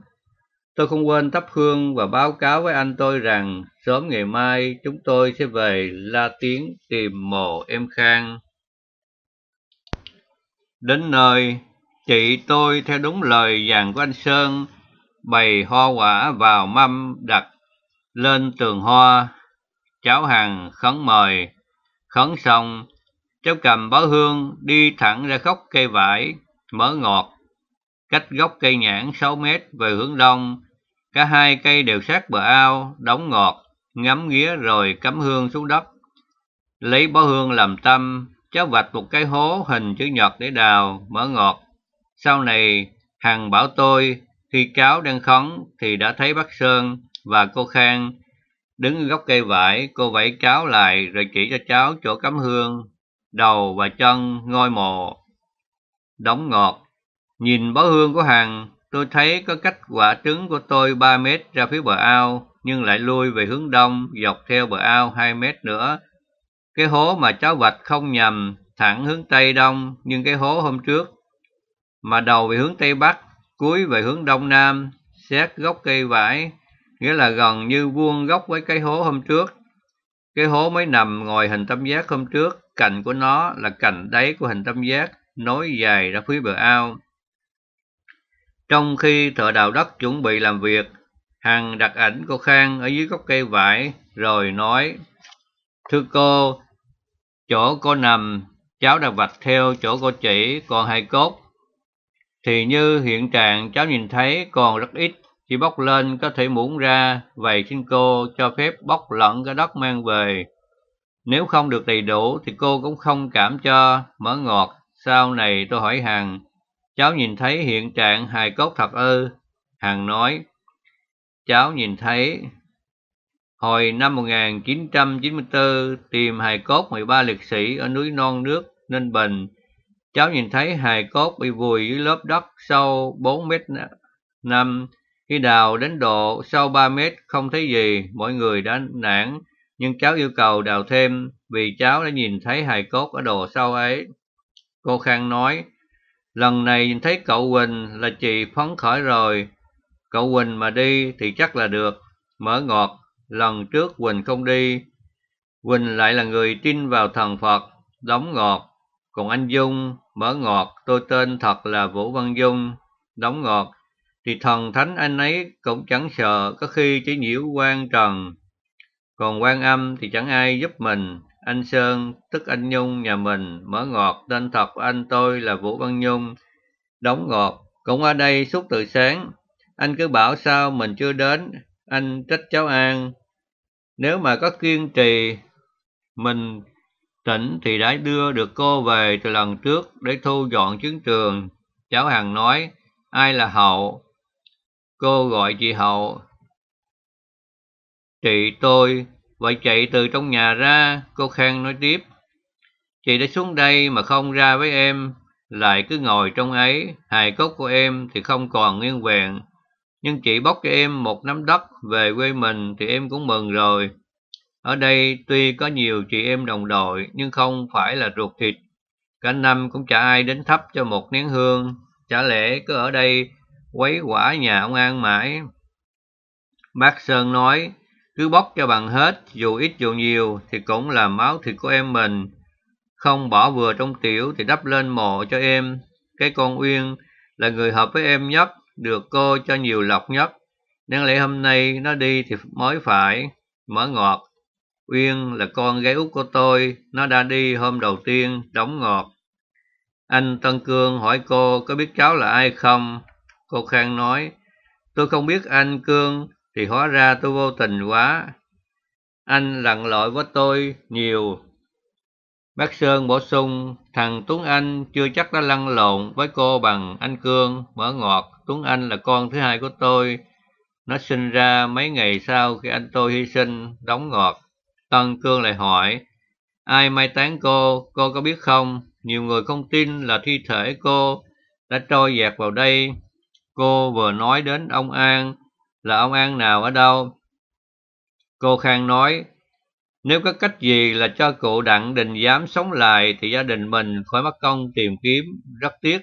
tôi không quên thắp hương và báo cáo với anh tôi rằng sớm ngày mai chúng tôi sẽ về La Tiến tìm mộ em Khang. Đến nơi, chị tôi theo đúng lời dặn của anh Sơn, bày hoa quả vào mâm đặt lên tường hoa. Cháu Hằng khấn mời, khấn xong, cháu cầm bó hương đi thẳng ra gốc cây vải, mở ngọt. Cách gốc cây nhãn 6 mét về hướng đông, cả hai cây đều sát bờ ao, đóng ngọt, ngắm nghía rồi cắm hương xuống đất. Lấy bó hương làm tâm, cháu vạch một cái hố hình chữ nhật để đào, mở ngọt. Sau này, Hằng bảo tôi khi cáo đang khấn thì đã thấy bác Sơn và cô Khang đứng ở góc cây vải, cô vẫy cáo lại rồi chỉ cho cháu chỗ cắm hương, đầu và chân ngôi mồ. Đóng ngọt, nhìn bó hương của Hằng, tôi thấy có cách quả trứng của tôi 3 mét ra phía bờ ao, nhưng lại lui về hướng đông dọc theo bờ ao 2 mét nữa. Cái hố mà cháu vạch không nhầm thẳng hướng Tây Đông, nhưng cái hố hôm trước mà đầu về hướng Tây Bắc cuối về hướng đông nam, xét gốc cây vải, nghĩa là gần như vuông góc với cái hố hôm trước. Cái hố mới nằm ngồi hình tam giác hôm trước, cạnh của nó là cạnh đáy của hình tam giác, nối dài ra phía bờ ao. Trong khi thợ đào đất chuẩn bị làm việc, Hằng đặt ảnh cô Khang ở dưới gốc cây vải, rồi nói, Thưa cô, chỗ cô nằm, cháu đã vạch theo chỗ cô chỉ, còn hai cốt, thì như hiện trạng cháu nhìn thấy còn rất ít, chỉ bóc lên có thể muỗng ra, vậy xin cô cho phép bóc lẫn cái đất mang về. Nếu không được đầy đủ thì cô cũng không cảm cho, mở ngọt, sau này tôi hỏi Hằng, cháu nhìn thấy hiện trạng hài cốt thật ư? Hằng nói, cháu nhìn thấy hồi năm 1994 tìm hài cốt 13 liệt sĩ ở núi non nước Ninh Bình, Cháu nhìn thấy hài cốt bị vùi dưới lớp đất sâu 4 mét 5. Khi đào đến độ sâu 3 mét không thấy gì, mọi người đã nản, nhưng cháu yêu cầu đào thêm vì cháu đã nhìn thấy hài cốt ở độ sâu ấy. Cô Khang nói, lần này nhìn thấy cậu Quỳnh là chị phấn khởi rồi. Cậu Quỳnh mà đi thì chắc là được. Mở ngọt, lần trước Quỳnh không đi. Quỳnh lại là người tin vào thần Phật, đóng ngọt. Còn anh Dung mở ngọt tôi tên thật là Vũ Văn Dung, đóng ngọt, thì thần thánh anh ấy cũng chẳng sợ, có khi chỉ nhiễu quan trần. Còn quan âm thì chẳng ai giúp mình, anh Sơn, tức anh Nhung nhà mình, mở ngọt, tên thật của anh tôi là Vũ Văn Nhung, đóng ngọt, cũng ở đây suốt từ sáng. Anh cứ bảo sao mình chưa đến, anh trách cháu An. Nếu mà có kiên trì, mình Tỉnh thì đã đưa được cô về từ lần trước để thu dọn chiến trường. Cháu Hằng nói, ai là Hậu? Cô gọi chị Hậu. Chị tôi, vậy chạy từ trong nhà ra, cô Khang nói tiếp. Chị đã xuống đây mà không ra với em, lại cứ ngồi trong ấy, hài cốt của em thì không còn nguyên vẹn. Nhưng chị bóc cho em một nắm đất về quê mình thì em cũng mừng rồi. Ở đây tuy có nhiều chị em đồng đội nhưng không phải là ruột thịt. Cả năm cũng chả ai đến thắp cho một nén hương, chả lẽ cứ ở đây quấy quả nhà ông An mãi. Bác Sơn nói, cứ bóc cho bằng hết, dù ít dù nhiều thì cũng là máu thịt của em mình. Không bỏ vừa trong tiểu thì đắp lên mộ cho em. Cái con Uyên là người hợp với em nhất, được cô cho nhiều lọc nhất. Nên lẽ hôm nay nó đi thì mới phải, mở ngọt Uyên là con gái út của tôi, nó đã đi hôm đầu tiên, đóng ngọt. Anh Tân Cương hỏi cô có biết cháu là ai không? Cô Khang nói, tôi không biết anh Cương, thì hóa ra tôi vô tình quá. Anh lặn lội với tôi nhiều. Bác Sơn bổ sung, thằng Tuấn Anh chưa chắc đã lăn lộn với cô bằng anh Cương, mở ngọt. Tuấn Anh là con thứ hai của tôi. Nó sinh ra mấy ngày sau khi anh tôi hy sinh, đóng ngọt. Tần Cương lại hỏi, ai mai táng cô, cô có biết không? Nhiều người không tin là thi thể cô đã trôi dạt vào đây. Cô vừa nói đến ông An, là ông An nào ở đâu? Cô Khang nói, nếu có cách gì là cho cụ Đặng Đình dám sống lại thì gia đình mình khỏi mất công tìm kiếm, rất tiếc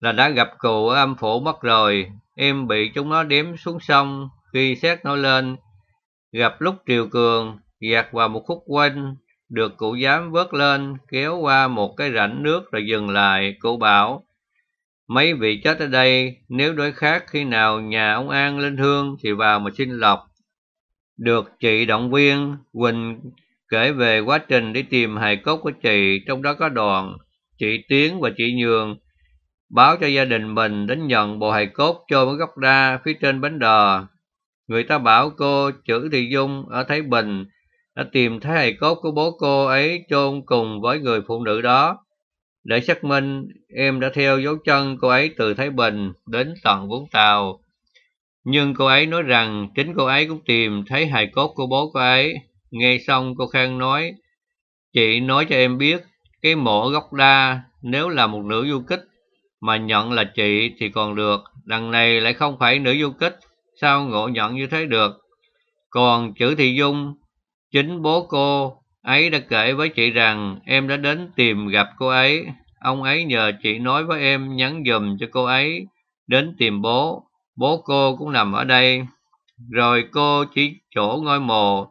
là đã gặp cụ ở âm phủ mất rồi, em bị chúng nó đếm xuống sông khi xét nổi lên, gặp lúc triều cường gạt vào một khúc quanh, được cụ dám vớt lên, kéo qua một cái rãnh nước rồi dừng lại, cụ bảo. Mấy vị chết ở đây, nếu đối khác khi nào nhà ông An lên hương thì vào mà xin lọc. Được chị động viên, Quỳnh kể về quá trình đi tìm hài cốt của chị, trong đó có đoàn, chị Tiến và chị Nhường, báo cho gia đình mình đến nhận bộ hài cốt trôi ở góc đa phía trên bến đò. Người ta bảo cô chữ Thị Dung ở Thái Bình đã tìm thấy hài cốt của bố cô ấy chôn cùng với người phụ nữ đó. Để xác minh, em đã theo dấu chân cô ấy từ Thái Bình đến tận Vũng Tàu. Nhưng cô ấy nói rằng chính cô ấy cũng tìm thấy hài cốt của bố cô ấy. Nghe xong cô Khang nói, chị nói cho em biết, cái mộ gốc đa nếu là một nữ du kích mà nhận là chị thì còn được, đằng này lại không phải nữ du kích, sao ngộ nhận như thế được. Còn chữ Thị Dung Chính bố cô ấy đã kể với chị rằng em đã đến tìm gặp cô ấy. Ông ấy nhờ chị nói với em nhắn giùm cho cô ấy đến tìm bố. Bố cô cũng nằm ở đây. Rồi cô chỉ chỗ ngôi mồ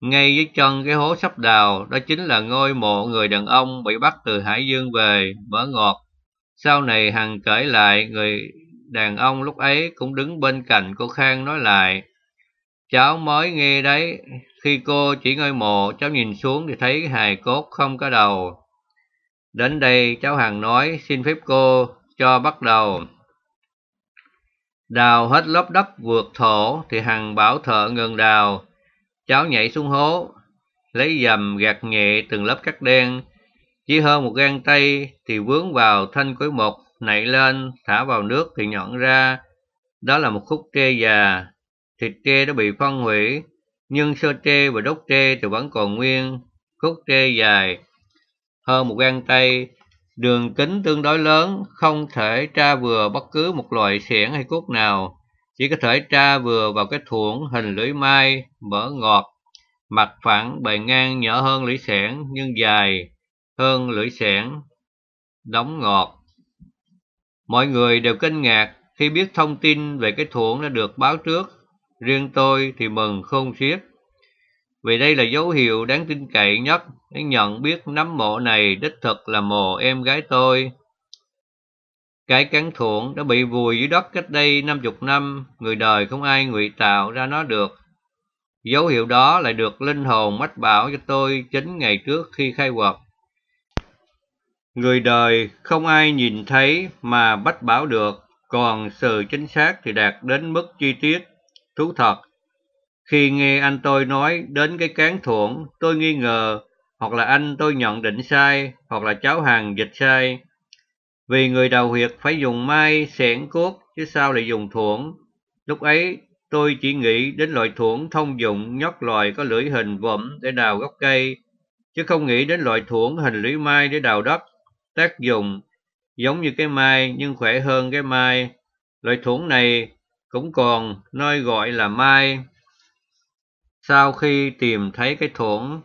ngay dưới chân cái hố sắp đào đó chính là ngôi mộ người đàn ông bị bắt từ Hải Dương về mở ngọt. Sau này Hằng kể lại người đàn ông lúc ấy cũng đứng bên cạnh cô Khang nói lại. Cháu mới nghe đấy, khi cô chỉ ngôi mộ, cháu nhìn xuống thì thấy hài cốt không có đầu. Đến đây cháu Hằng nói xin phép cô cho bắt đầu. Đào hết lớp đất vượt thổ thì Hằng bảo thợ ngừng đào. Cháu nhảy xuống hố, lấy dầm gạt nhẹ từng lớp cắt đen. Chỉ hơn một gang tay thì vướng vào thanh cuối một, nảy lên, thả vào nước thì nhọn ra. Đó là một khúc tre già, thịt tre đã bị phân hủy, nhưng sơ trê và đốt trê thì vẫn còn nguyên, khúc trê dài hơn một gang tay, đường kính tương đối lớn, không thể tra vừa bất cứ một loại xẻng hay cốt nào, chỉ có thể tra vừa vào cái thuổng hình lưỡi mai, mở ngọt, mặt phẳng bề ngang nhỏ hơn lưỡi xẻng nhưng dài hơn lưỡi xẻng, đóng ngọt. Mọi người đều kinh ngạc khi biết thông tin về cái thuổng đã được báo trước riêng tôi thì mừng khôn xiết. Vì đây là dấu hiệu đáng tin cậy nhất để nhận biết nấm mộ này đích thực là mồ em gái tôi. Cái cắn thuộn đã bị vùi dưới đất cách đây năm chục năm, người đời không ai ngụy tạo ra nó được. Dấu hiệu đó lại được linh hồn mách bảo cho tôi chính ngày trước khi khai quật. Người đời không ai nhìn thấy mà bách bảo được, còn sự chính xác thì đạt đến mức chi tiết Thú thật, khi nghe anh tôi nói đến cái cán thuẫn, tôi nghi ngờ hoặc là anh tôi nhận định sai, hoặc là cháu hàng dịch sai. Vì người đầu huyệt phải dùng mai, xẻng cốt, chứ sao lại dùng thuẫn. Lúc ấy, tôi chỉ nghĩ đến loại thuẫn thông dụng nhót loài có lưỡi hình võm để đào gốc cây, chứ không nghĩ đến loại thuẫn hình lưỡi mai để đào đất. Tác dụng giống như cái mai nhưng khỏe hơn cái mai. Loại thuẫn này cũng còn nơi gọi là mai sau khi tìm thấy cái thủng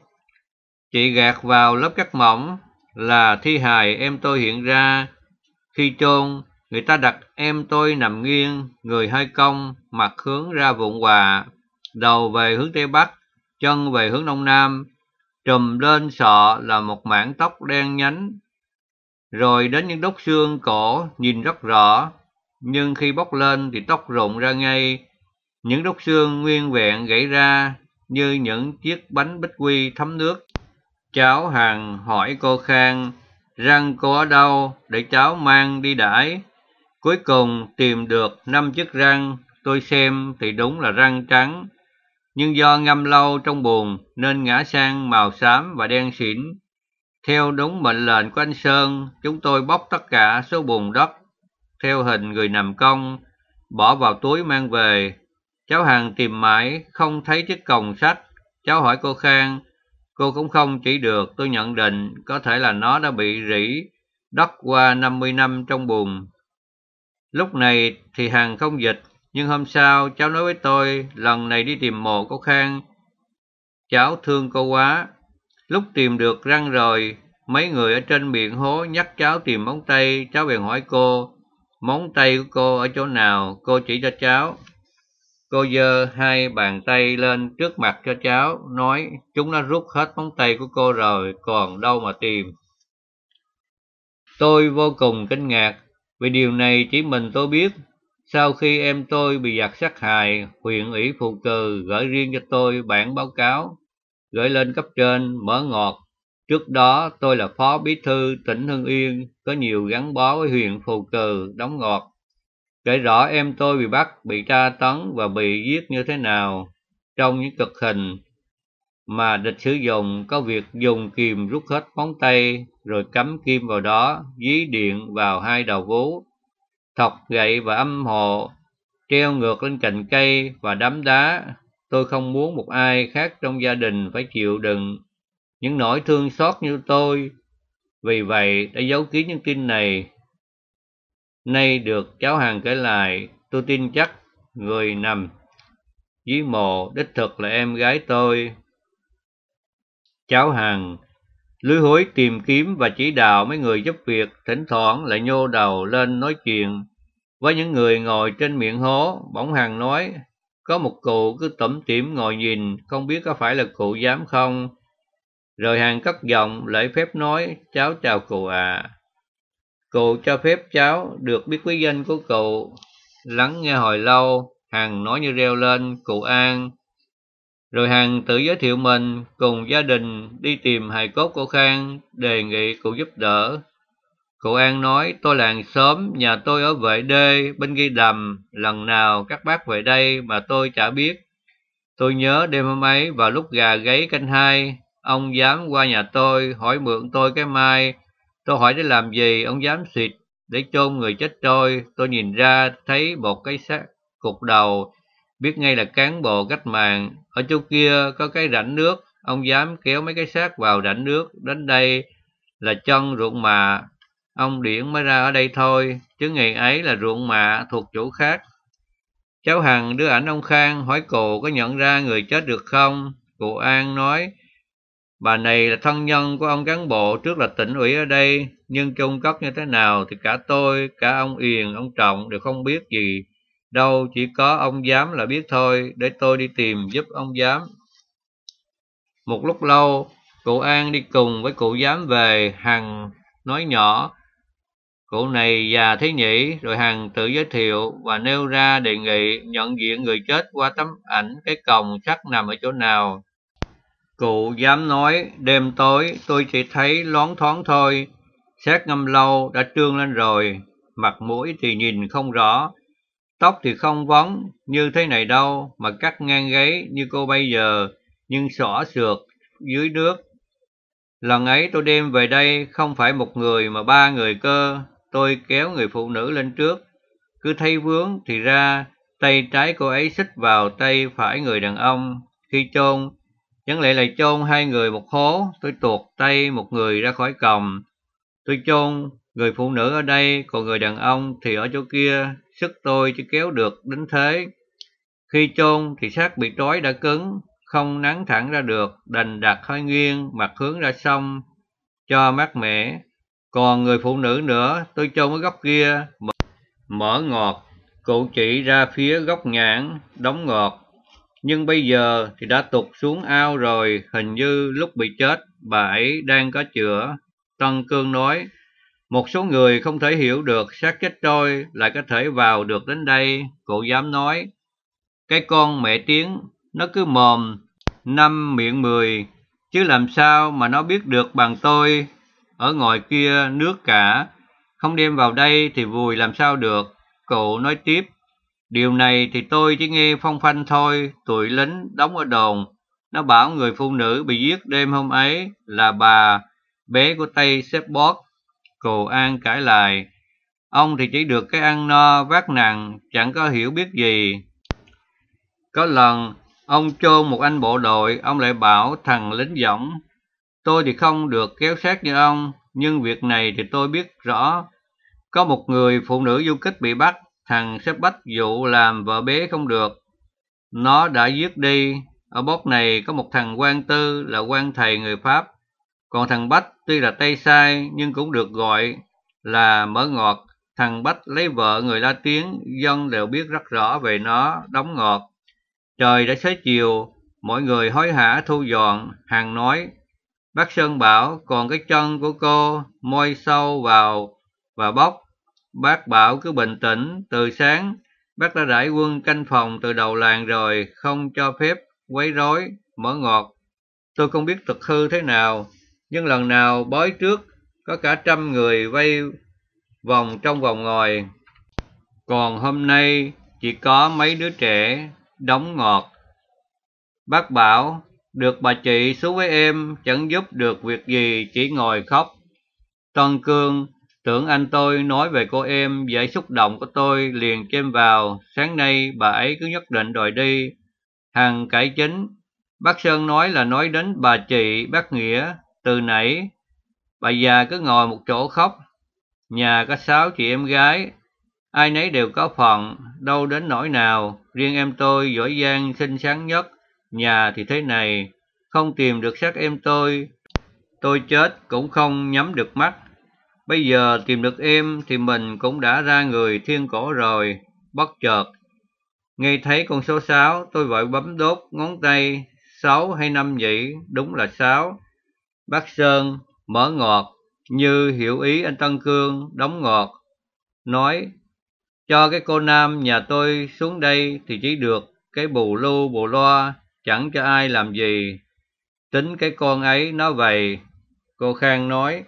chị gạt vào lớp cắt mỏng là thi hài em tôi hiện ra khi chôn người ta đặt em tôi nằm nghiêng người hơi cong mặt hướng ra vụn hòa đầu về hướng tây bắc chân về hướng đông nam trùm lên sọ là một mảng tóc đen nhánh rồi đến những đốt xương cổ nhìn rất rõ nhưng khi bốc lên thì tóc rụng ra ngay. Những đốt xương nguyên vẹn gãy ra như những chiếc bánh bích quy thấm nước. Cháu Hằng hỏi cô Khang răng cô ở đâu để cháu mang đi đãi. Cuối cùng tìm được năm chiếc răng, tôi xem thì đúng là răng trắng. Nhưng do ngâm lâu trong buồn nên ngã sang màu xám và đen xỉn. Theo đúng mệnh lệnh của anh Sơn, chúng tôi bóc tất cả số bùn đất theo hình người nằm cong, bỏ vào túi mang về. Cháu Hằng tìm mãi, không thấy chiếc còng sách. Cháu hỏi cô Khang, cô cũng không chỉ được, tôi nhận định có thể là nó đã bị rỉ, đất qua 50 năm trong bùn. Lúc này thì Hằng không dịch, nhưng hôm sau cháu nói với tôi lần này đi tìm mộ cô Khang. Cháu thương cô quá. Lúc tìm được răng rồi, mấy người ở trên miệng hố nhắc cháu tìm móng tay, cháu bèn hỏi cô, móng tay của cô ở chỗ nào cô chỉ cho cháu cô giơ hai bàn tay lên trước mặt cho cháu nói chúng nó rút hết móng tay của cô rồi còn đâu mà tìm tôi vô cùng kinh ngạc vì điều này chỉ mình tôi biết sau khi em tôi bị giặc sát hại huyện ủy phù cừ gửi riêng cho tôi bản báo cáo gửi lên cấp trên mở ngọt Trước đó tôi là phó bí thư tỉnh Hưng Yên, có nhiều gắn bó với huyện Phù Cừ, Đóng Ngọt. Kể rõ em tôi bị bắt, bị tra tấn và bị giết như thế nào trong những cực hình mà địch sử dụng có việc dùng kìm rút hết móng tay rồi cắm kim vào đó, dí điện vào hai đầu vú, thọc gậy và âm hộ, treo ngược lên cành cây và đám đá. Tôi không muốn một ai khác trong gia đình phải chịu đựng những nỗi thương xót như tôi. Vì vậy đã giấu kín những tin này. Nay được cháu hàng kể lại, tôi tin chắc người nằm dưới mộ đích thực là em gái tôi. Cháu hàng lưới hối tìm kiếm và chỉ đạo mấy người giúp việc, thỉnh thoảng lại nhô đầu lên nói chuyện. Với những người ngồi trên miệng hố, bỗng hàng nói, có một cụ cứ tẩm tỉm ngồi nhìn, không biết có phải là cụ dám không, rồi hàng cất giọng lễ phép nói cháu chào cụ ạ. À. Cụ cho phép cháu được biết quý danh của cụ. Lắng nghe hồi lâu, Hằng nói như reo lên, cụ An. Rồi Hằng tự giới thiệu mình cùng gia đình đi tìm hài cốt của Khang, đề nghị cụ giúp đỡ. Cụ An nói tôi làng xóm, nhà tôi ở vệ đê, bên ghi đầm, lần nào các bác về đây mà tôi chả biết. Tôi nhớ đêm hôm ấy vào lúc gà gáy canh hai, Ông dám qua nhà tôi hỏi mượn tôi cái mai. Tôi hỏi để làm gì, ông dám xịt để chôn người chết trôi. Tôi nhìn ra thấy một cái xác cục đầu, biết ngay là cán bộ cách mạng. Ở chỗ kia có cái rãnh nước, ông dám kéo mấy cái xác vào rãnh nước. Đến đây là chân ruộng mạ, ông Điển mới ra ở đây thôi, chứ ngày ấy là ruộng mạ thuộc chỗ khác. Cháu Hằng đưa ảnh ông Khang hỏi cụ có nhận ra người chết được không? Cụ An nói, Bà này là thân nhân của ông cán bộ trước là tỉnh ủy ở đây, nhưng chung cất như thế nào thì cả tôi, cả ông Yền, ông Trọng đều không biết gì. Đâu chỉ có ông giám là biết thôi, để tôi đi tìm giúp ông giám. Một lúc lâu, cụ An đi cùng với cụ giám về, Hằng nói nhỏ, cụ này già thế nhỉ, rồi Hằng tự giới thiệu và nêu ra đề nghị nhận diện người chết qua tấm ảnh cái còng sắt nằm ở chỗ nào. Cụ dám nói, đêm tối tôi chỉ thấy loáng thoáng thôi, xét ngâm lâu đã trương lên rồi, mặt mũi thì nhìn không rõ, tóc thì không vấn như thế này đâu mà cắt ngang gáy như cô bây giờ, nhưng xỏ sượt dưới nước. Lần ấy tôi đem về đây không phải một người mà ba người cơ, tôi kéo người phụ nữ lên trước, cứ thay vướng thì ra tay trái cô ấy xích vào tay phải người đàn ông, khi chôn Chẳng lẽ lại chôn hai người một hố, tôi tuột tay một người ra khỏi còng. Tôi chôn người phụ nữ ở đây, còn người đàn ông thì ở chỗ kia, sức tôi chỉ kéo được đến thế. Khi chôn thì xác bị trói đã cứng, không nắn thẳng ra được, đành đặt hơi nghiêng, mặt hướng ra sông, cho mát mẻ. Còn người phụ nữ nữa, tôi chôn ở góc kia, mở, mở ngọt, cụ chỉ ra phía góc nhãn, đóng ngọt, nhưng bây giờ thì đã tụt xuống ao rồi, hình như lúc bị chết, bà ấy đang có chữa. Tân Cương nói, một số người không thể hiểu được xác chết trôi lại có thể vào được đến đây, cụ dám nói. Cái con mẹ tiếng, nó cứ mồm, năm miệng mười, chứ làm sao mà nó biết được bằng tôi. Ở ngoài kia nước cả, không đem vào đây thì vùi làm sao được. Cụ nói tiếp, Điều này thì tôi chỉ nghe phong phanh thôi, tuổi lính đóng ở đồn. Nó bảo người phụ nữ bị giết đêm hôm ấy là bà bé của Tây Xếp Bót. Cồ An cãi lại, ông thì chỉ được cái ăn no vác nặng, chẳng có hiểu biết gì. Có lần, ông chôn một anh bộ đội, ông lại bảo thằng lính giỏng, tôi thì không được kéo sát như ông, nhưng việc này thì tôi biết rõ. Có một người phụ nữ du kích bị bắt, thằng sắp bách dụ làm vợ bé không được. Nó đã giết đi, ở bốt này có một thằng quan tư là quan thầy người Pháp, còn thằng Bách tuy là Tây Sai nhưng cũng được gọi là mở ngọt. Thằng Bách lấy vợ người La Tiến, dân đều biết rất rõ về nó, đóng ngọt. Trời đã xế chiều, mọi người hối hả thu dọn, hàng nói. Bác Sơn bảo còn cái chân của cô môi sâu vào và bóc Bác bảo cứ bình tĩnh, từ sáng, bác đã rải quân canh phòng từ đầu làng rồi, không cho phép quấy rối, mở ngọt. Tôi không biết thực hư thế nào, nhưng lần nào bói trước có cả trăm người vây vòng trong vòng ngồi, Còn hôm nay chỉ có mấy đứa trẻ đóng ngọt. Bác bảo, được bà chị xuống với em chẳng giúp được việc gì chỉ ngồi khóc. Tân Cương Tưởng anh tôi nói về cô em, dễ xúc động của tôi liền chêm vào, sáng nay bà ấy cứ nhất định đòi đi. Hằng cải chính, bác Sơn nói là nói đến bà chị, bác Nghĩa, từ nãy. Bà già cứ ngồi một chỗ khóc, nhà có sáu chị em gái, ai nấy đều có phận, đâu đến nỗi nào, riêng em tôi giỏi giang xinh xắn nhất, nhà thì thế này, không tìm được xác em tôi, tôi chết cũng không nhắm được mắt. Bây giờ tìm được em thì mình cũng đã ra người thiên cổ rồi. Bất chợt, nghe thấy con số 6, tôi vội bấm đốt ngón tay 6 hay 5 vậy, đúng là 6. Bác Sơn mở ngọt, như hiểu ý anh Tân Cương đóng ngọt, nói cho cái cô nam nhà tôi xuống đây thì chỉ được cái bù lu bù loa, chẳng cho ai làm gì. Tính cái con ấy nó vậy, cô Khang nói.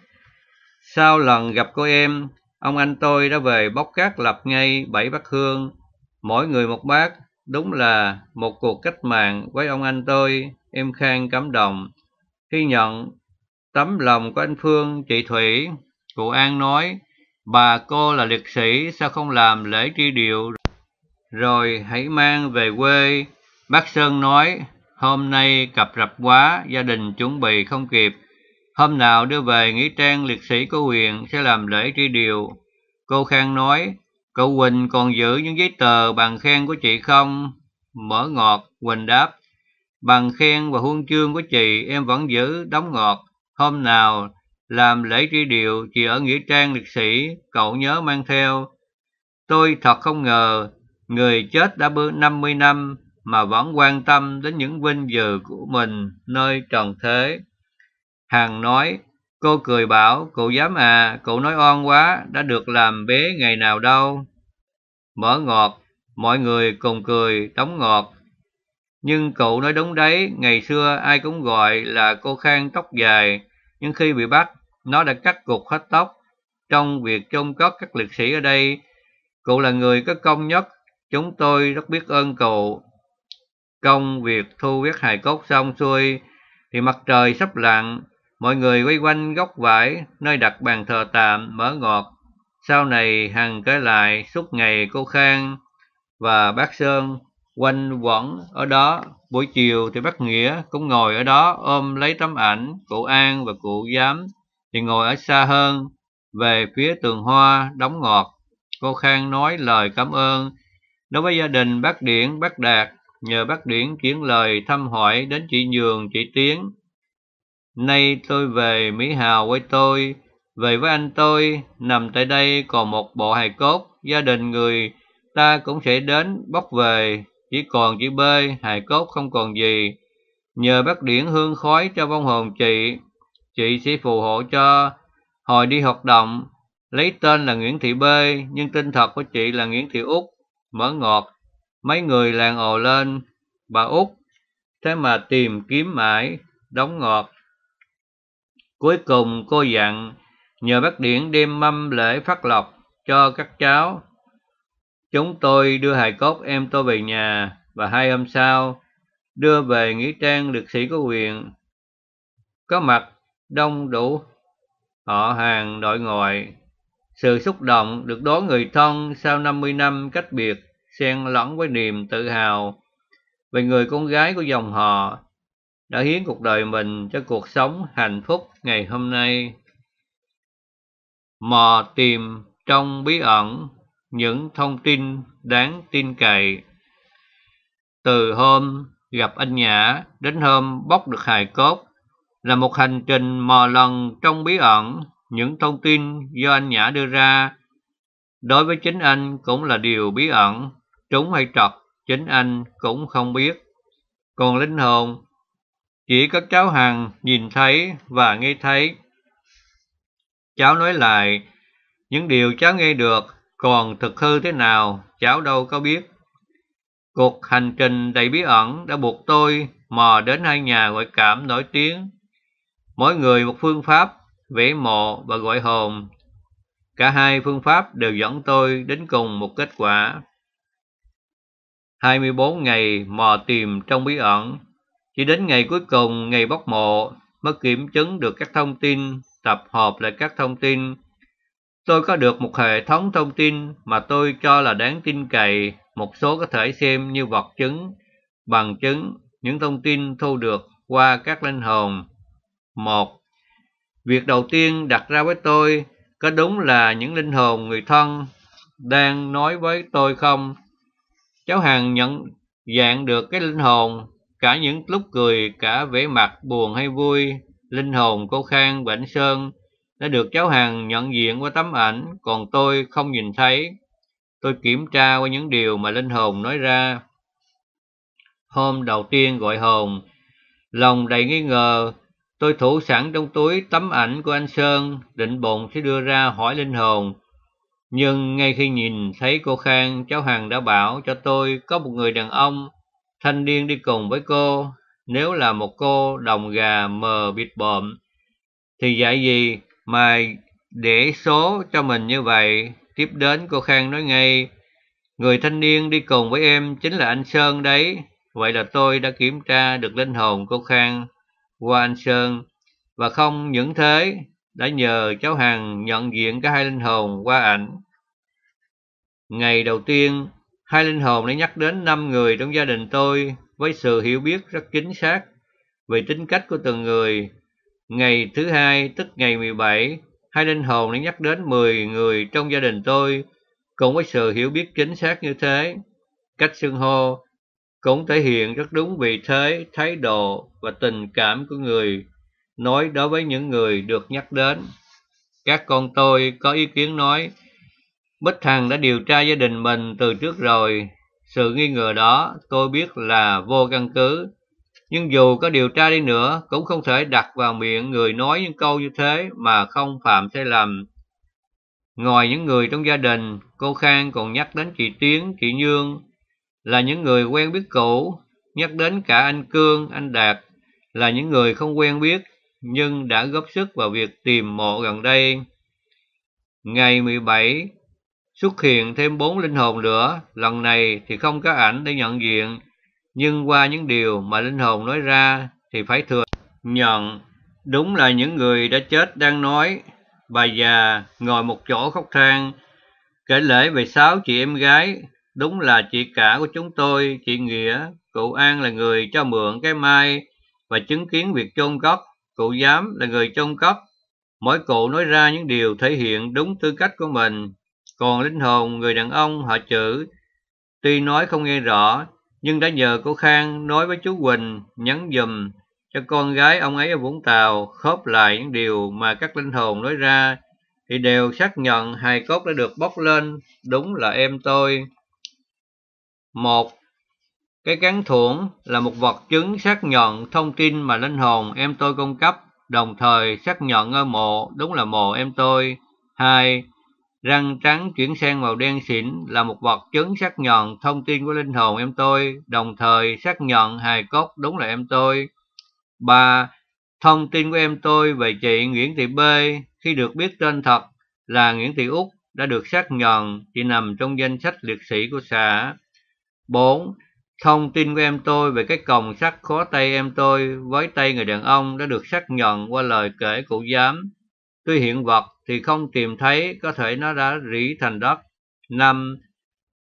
Sau lần gặp cô em, ông anh tôi đã về bóc cát lập ngay bảy bát hương, mỗi người một bát, đúng là một cuộc cách mạng với ông anh tôi, em Khang cảm động. Khi nhận tấm lòng của anh Phương, chị Thủy, cụ An nói, bà cô là liệt sĩ sao không làm lễ tri điệu rồi hãy mang về quê. Bác Sơn nói, hôm nay cập rập quá, gia đình chuẩn bị không kịp, Hôm nào đưa về nghĩa trang liệt sĩ của huyện sẽ làm lễ tri điều. Cô Khang nói, cậu Quỳnh còn giữ những giấy tờ bằng khen của chị không? Mở ngọt, Quỳnh đáp, bằng khen và huân chương của chị em vẫn giữ đóng ngọt. Hôm nào làm lễ tri điều chị ở nghĩa trang liệt sĩ, cậu nhớ mang theo. Tôi thật không ngờ, người chết đã bước mươi năm mà vẫn quan tâm đến những vinh dự của mình nơi trần thế. Hằng nói, cô cười bảo, cậu dám à, cậu nói oan quá, đã được làm bế ngày nào đâu. Mở ngọt, mọi người cùng cười, đóng ngọt. Nhưng cậu nói đúng đấy, ngày xưa ai cũng gọi là cô Khang tóc dài, nhưng khi bị bắt, nó đã cắt cục hết tóc. Trong việc trông cất các liệt sĩ ở đây, cậu là người có công nhất, chúng tôi rất biết ơn cậu. Công việc thu viết hài cốt xong xuôi, thì mặt trời sắp lặn, Mọi người quay quanh góc vải nơi đặt bàn thờ tạm mở ngọt. Sau này Hằng kể lại suốt ngày cô Khang và bác Sơn quanh quẩn ở đó. Buổi chiều thì bác Nghĩa cũng ngồi ở đó ôm lấy tấm ảnh cụ An và cụ Giám thì ngồi ở xa hơn về phía tường hoa đóng ngọt. Cô Khang nói lời cảm ơn đối với gia đình bác Điển, bác Đạt nhờ bác Điển chuyển lời thăm hỏi đến chị Nhường, chị Tiến Nay tôi về Mỹ Hào với tôi, về với anh tôi, nằm tại đây còn một bộ hài cốt, gia đình người ta cũng sẽ đến bóc về, chỉ còn chữ B, hài cốt không còn gì. Nhờ bác điển hương khói cho vong hồn chị, chị sẽ phù hộ cho. Hồi đi hoạt động, lấy tên là Nguyễn Thị B, nhưng tên thật của chị là Nguyễn Thị Út, mở ngọt. Mấy người làng ồ lên, bà Út, thế mà tìm kiếm mãi, đóng ngọt Cuối cùng cô dặn nhờ bác điển đem mâm lễ phát lộc cho các cháu. Chúng tôi đưa hài cốt em tôi về nhà và hai hôm sau đưa về nghĩa trang liệt sĩ có quyền Có mặt đông đủ họ hàng đội ngoại. Sự xúc động được đón người thân sau 50 năm cách biệt xen lẫn với niềm tự hào về người con gái của dòng họ đã hiến cuộc đời mình cho cuộc sống hạnh phúc ngày hôm nay mò tìm trong bí ẩn những thông tin đáng tin cậy từ hôm gặp anh nhã đến hôm bóc được hài cốt là một hành trình mò lần trong bí ẩn những thông tin do anh nhã đưa ra đối với chính anh cũng là điều bí ẩn trúng hay trật chính anh cũng không biết còn linh hồn chỉ các cháu hàng nhìn thấy và nghe thấy. Cháu nói lại, những điều cháu nghe được còn thực hư thế nào cháu đâu có biết. Cuộc hành trình đầy bí ẩn đã buộc tôi mò đến hai nhà gọi cảm nổi tiếng. Mỗi người một phương pháp, vẽ mộ và gọi hồn. Cả hai phương pháp đều dẫn tôi đến cùng một kết quả. 24 ngày mò tìm trong bí ẩn chỉ đến ngày cuối cùng, ngày bóc mộ, mới kiểm chứng được các thông tin, tập hợp lại các thông tin. Tôi có được một hệ thống thông tin mà tôi cho là đáng tin cậy, một số có thể xem như vật chứng, bằng chứng, những thông tin thu được qua các linh hồn. một Việc đầu tiên đặt ra với tôi có đúng là những linh hồn người thân đang nói với tôi không? Cháu Hằng nhận dạng được cái linh hồn cả những lúc cười cả vẻ mặt buồn hay vui linh hồn cô khang bảnh sơn đã được cháu hằng nhận diện qua tấm ảnh còn tôi không nhìn thấy tôi kiểm tra qua những điều mà linh hồn nói ra hôm đầu tiên gọi hồn lòng đầy nghi ngờ tôi thủ sẵn trong túi tấm ảnh của anh sơn định bụng sẽ đưa ra hỏi linh hồn nhưng ngay khi nhìn thấy cô khang cháu hằng đã bảo cho tôi có một người đàn ông thanh niên đi cùng với cô nếu là một cô đồng gà mờ bịt bợm thì dạy gì mà để số cho mình như vậy tiếp đến cô khang nói ngay người thanh niên đi cùng với em chính là anh sơn đấy vậy là tôi đã kiểm tra được linh hồn cô khang qua anh sơn và không những thế đã nhờ cháu hằng nhận diện cả hai linh hồn qua ảnh ngày đầu tiên Hai linh hồn đã nhắc đến năm người trong gia đình tôi với sự hiểu biết rất chính xác về tính cách của từng người. Ngày thứ hai, tức ngày 17, hai linh hồn đã nhắc đến 10 người trong gia đình tôi cũng với sự hiểu biết chính xác như thế. Cách xưng hô cũng thể hiện rất đúng vị thế, thái độ và tình cảm của người nói đối với những người được nhắc đến. Các con tôi có ý kiến nói Bích Hằng đã điều tra gia đình mình từ trước rồi. Sự nghi ngờ đó tôi biết là vô căn cứ. Nhưng dù có điều tra đi nữa cũng không thể đặt vào miệng người nói những câu như thế mà không phạm sai lầm. Ngoài những người trong gia đình, cô Khang còn nhắc đến chị Tiến, chị Nhương là những người quen biết cũ, nhắc đến cả anh Cương, anh Đạt là những người không quen biết nhưng đã góp sức vào việc tìm mộ gần đây. Ngày 17 Xuất hiện thêm bốn linh hồn nữa, lần này thì không có ảnh để nhận diện, nhưng qua những điều mà linh hồn nói ra thì phải thừa nhận. Đúng là những người đã chết đang nói, bà già ngồi một chỗ khóc than, kể lễ về sáu chị em gái, đúng là chị cả của chúng tôi, chị Nghĩa, cụ An là người cho mượn cái mai và chứng kiến việc chôn cất, cụ Giám là người chôn cất. Mỗi cụ nói ra những điều thể hiện đúng tư cách của mình còn linh hồn người đàn ông họ chữ tuy nói không nghe rõ nhưng đã nhờ cô Khang nói với chú Quỳnh nhắn dùm cho con gái ông ấy ở Vũng Tàu khớp lại những điều mà các linh hồn nói ra thì đều xác nhận hai cốt đã được bóc lên đúng là em tôi. Một cái cán thuẫn là một vật chứng xác nhận thông tin mà linh hồn em tôi cung cấp, đồng thời xác nhận ngôi mộ đúng là mộ em tôi. Hai, Răng trắng chuyển sang màu đen xỉn là một vật chứng xác nhọn thông tin của linh hồn em tôi, đồng thời xác nhận hài cốt đúng là em tôi. Ba, thông tin của em tôi về chị Nguyễn Thị B khi được biết tên thật là Nguyễn Thị Úc đã được xác nhận chị nằm trong danh sách liệt sĩ của xã. Bốn, Thông tin của em tôi về cái còng sắt khó tay em tôi với tay người đàn ông đã được xác nhận qua lời kể của giám Tuy hiện vật thì không tìm thấy, có thể nó đã rỉ thành đất. năm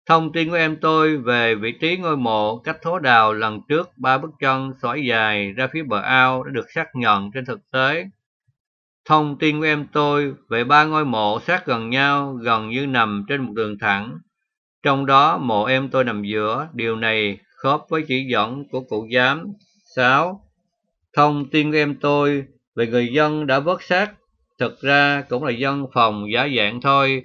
Thông tin của em tôi về vị trí ngôi mộ cách thố đào lần trước ba bước chân sỏi dài ra phía bờ ao đã được xác nhận trên thực tế. Thông tin của em tôi về ba ngôi mộ sát gần nhau gần như nằm trên một đường thẳng. Trong đó mộ em tôi nằm giữa, điều này khớp với chỉ dẫn của cụ giám. sáu Thông tin của em tôi về người dân đã vớt xác thực ra cũng là dân phòng giả dạng thôi.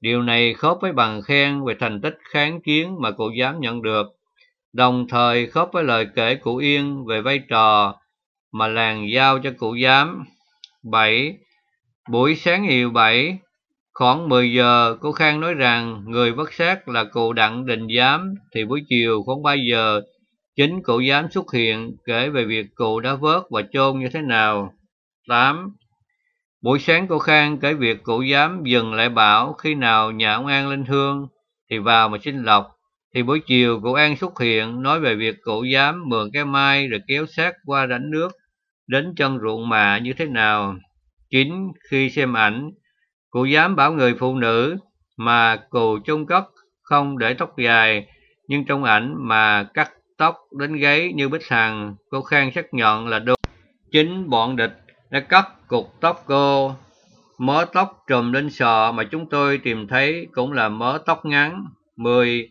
Điều này khớp với bằng khen về thành tích kháng chiến mà cụ dám nhận được, đồng thời khớp với lời kể cụ Yên về vai trò mà làng giao cho cụ giám. 7. Buổi sáng ngày 7, khoảng 10 giờ, cô Khang nói rằng người vất xác là cụ Đặng Đình Giám, thì buổi chiều khoảng 3 giờ, chính cụ giám xuất hiện kể về việc cụ đã vớt và chôn như thế nào. 8. Buổi sáng cô Khang kể việc cụ dám dừng lại bảo khi nào nhà ông An lên hương thì vào mà xin lọc. Thì buổi chiều cụ An xuất hiện nói về việc cụ dám mượn cái mai rồi kéo xác qua rãnh nước đến chân ruộng mạ như thế nào. Chính khi xem ảnh, cụ dám bảo người phụ nữ mà cụ trung cất không để tóc dài nhưng trong ảnh mà cắt tóc đến gáy như bích hằng cô khang xác nhận là đúng chính bọn địch đã cắt cục tóc cô, mớ tóc trùm lên sọ mà chúng tôi tìm thấy cũng là mớ tóc ngắn. 10.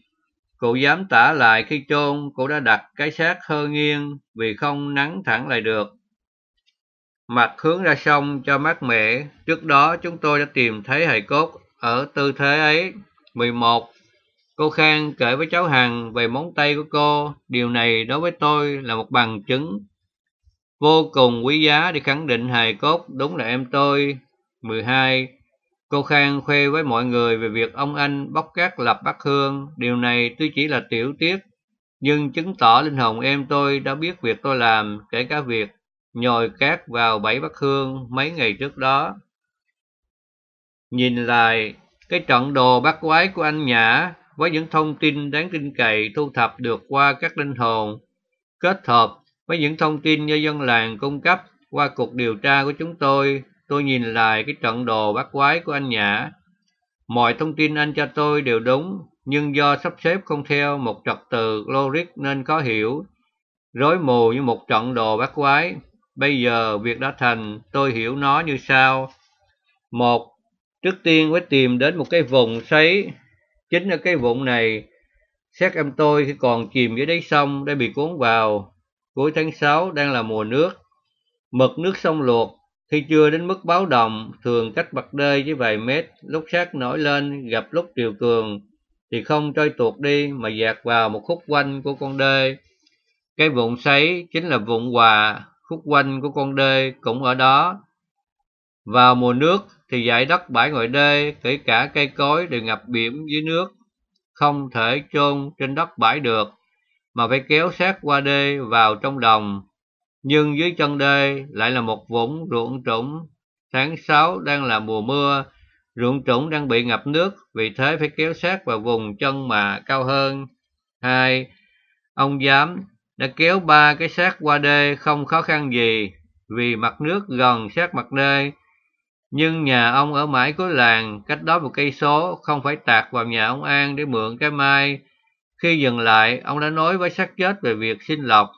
Cụ dám tả lại khi chôn, cụ đã đặt cái xác hơi nghiêng vì không nắng thẳng lại được. Mặt hướng ra sông cho mát mẻ, trước đó chúng tôi đã tìm thấy hài cốt ở tư thế ấy. 11. Cô Khang kể với cháu Hằng về móng tay của cô, điều này đối với tôi là một bằng chứng vô cùng quý giá để khẳng định hài cốt đúng là em tôi. 12. Cô Khang khoe với mọi người về việc ông anh bóc cát lập bát hương. Điều này tuy chỉ là tiểu tiết, nhưng chứng tỏ linh hồn em tôi đã biết việc tôi làm, kể cả việc nhồi cát vào bảy bát hương mấy ngày trước đó. Nhìn lại, cái trận đồ bát quái của anh Nhã với những thông tin đáng tin cậy thu thập được qua các linh hồn kết hợp với những thông tin do dân làng cung cấp qua cuộc điều tra của chúng tôi, tôi nhìn lại cái trận đồ bát quái của anh Nhã. Mọi thông tin anh cho tôi đều đúng, nhưng do sắp xếp không theo một trật tự logic nên khó hiểu. Rối mù như một trận đồ bát quái. Bây giờ việc đã thành, tôi hiểu nó như sau. Một, trước tiên phải tìm đến một cái vùng sấy. Chính ở cái vùng này, xét em tôi khi còn chìm dưới đáy sông đã bị cuốn vào cuối tháng 6 đang là mùa nước. Mực nước sông luộc khi chưa đến mức báo động thường cách mặt đê với vài mét, lúc sát nổi lên gặp lúc triều cường thì không trôi tuột đi mà dạt vào một khúc quanh của con đê. Cái vụn sấy chính là vụn hòa, khúc quanh của con đê cũng ở đó. Vào mùa nước thì dải đất bãi ngoài đê, kể cả cây cối đều ngập biển dưới nước, không thể chôn trên đất bãi được mà phải kéo sát qua đê vào trong đồng. Nhưng dưới chân đê lại là một vũng ruộng trũng. Tháng 6 đang là mùa mưa, ruộng trũng đang bị ngập nước, vì thế phải kéo sát vào vùng chân mà cao hơn. 2. Ông giám đã kéo ba cái xác qua đê không khó khăn gì vì mặt nước gần sát mặt đê nhưng nhà ông ở mãi cuối làng cách đó một cây số không phải tạc vào nhà ông an để mượn cái mai khi dừng lại, ông đã nói với xác chết về việc xin lọc.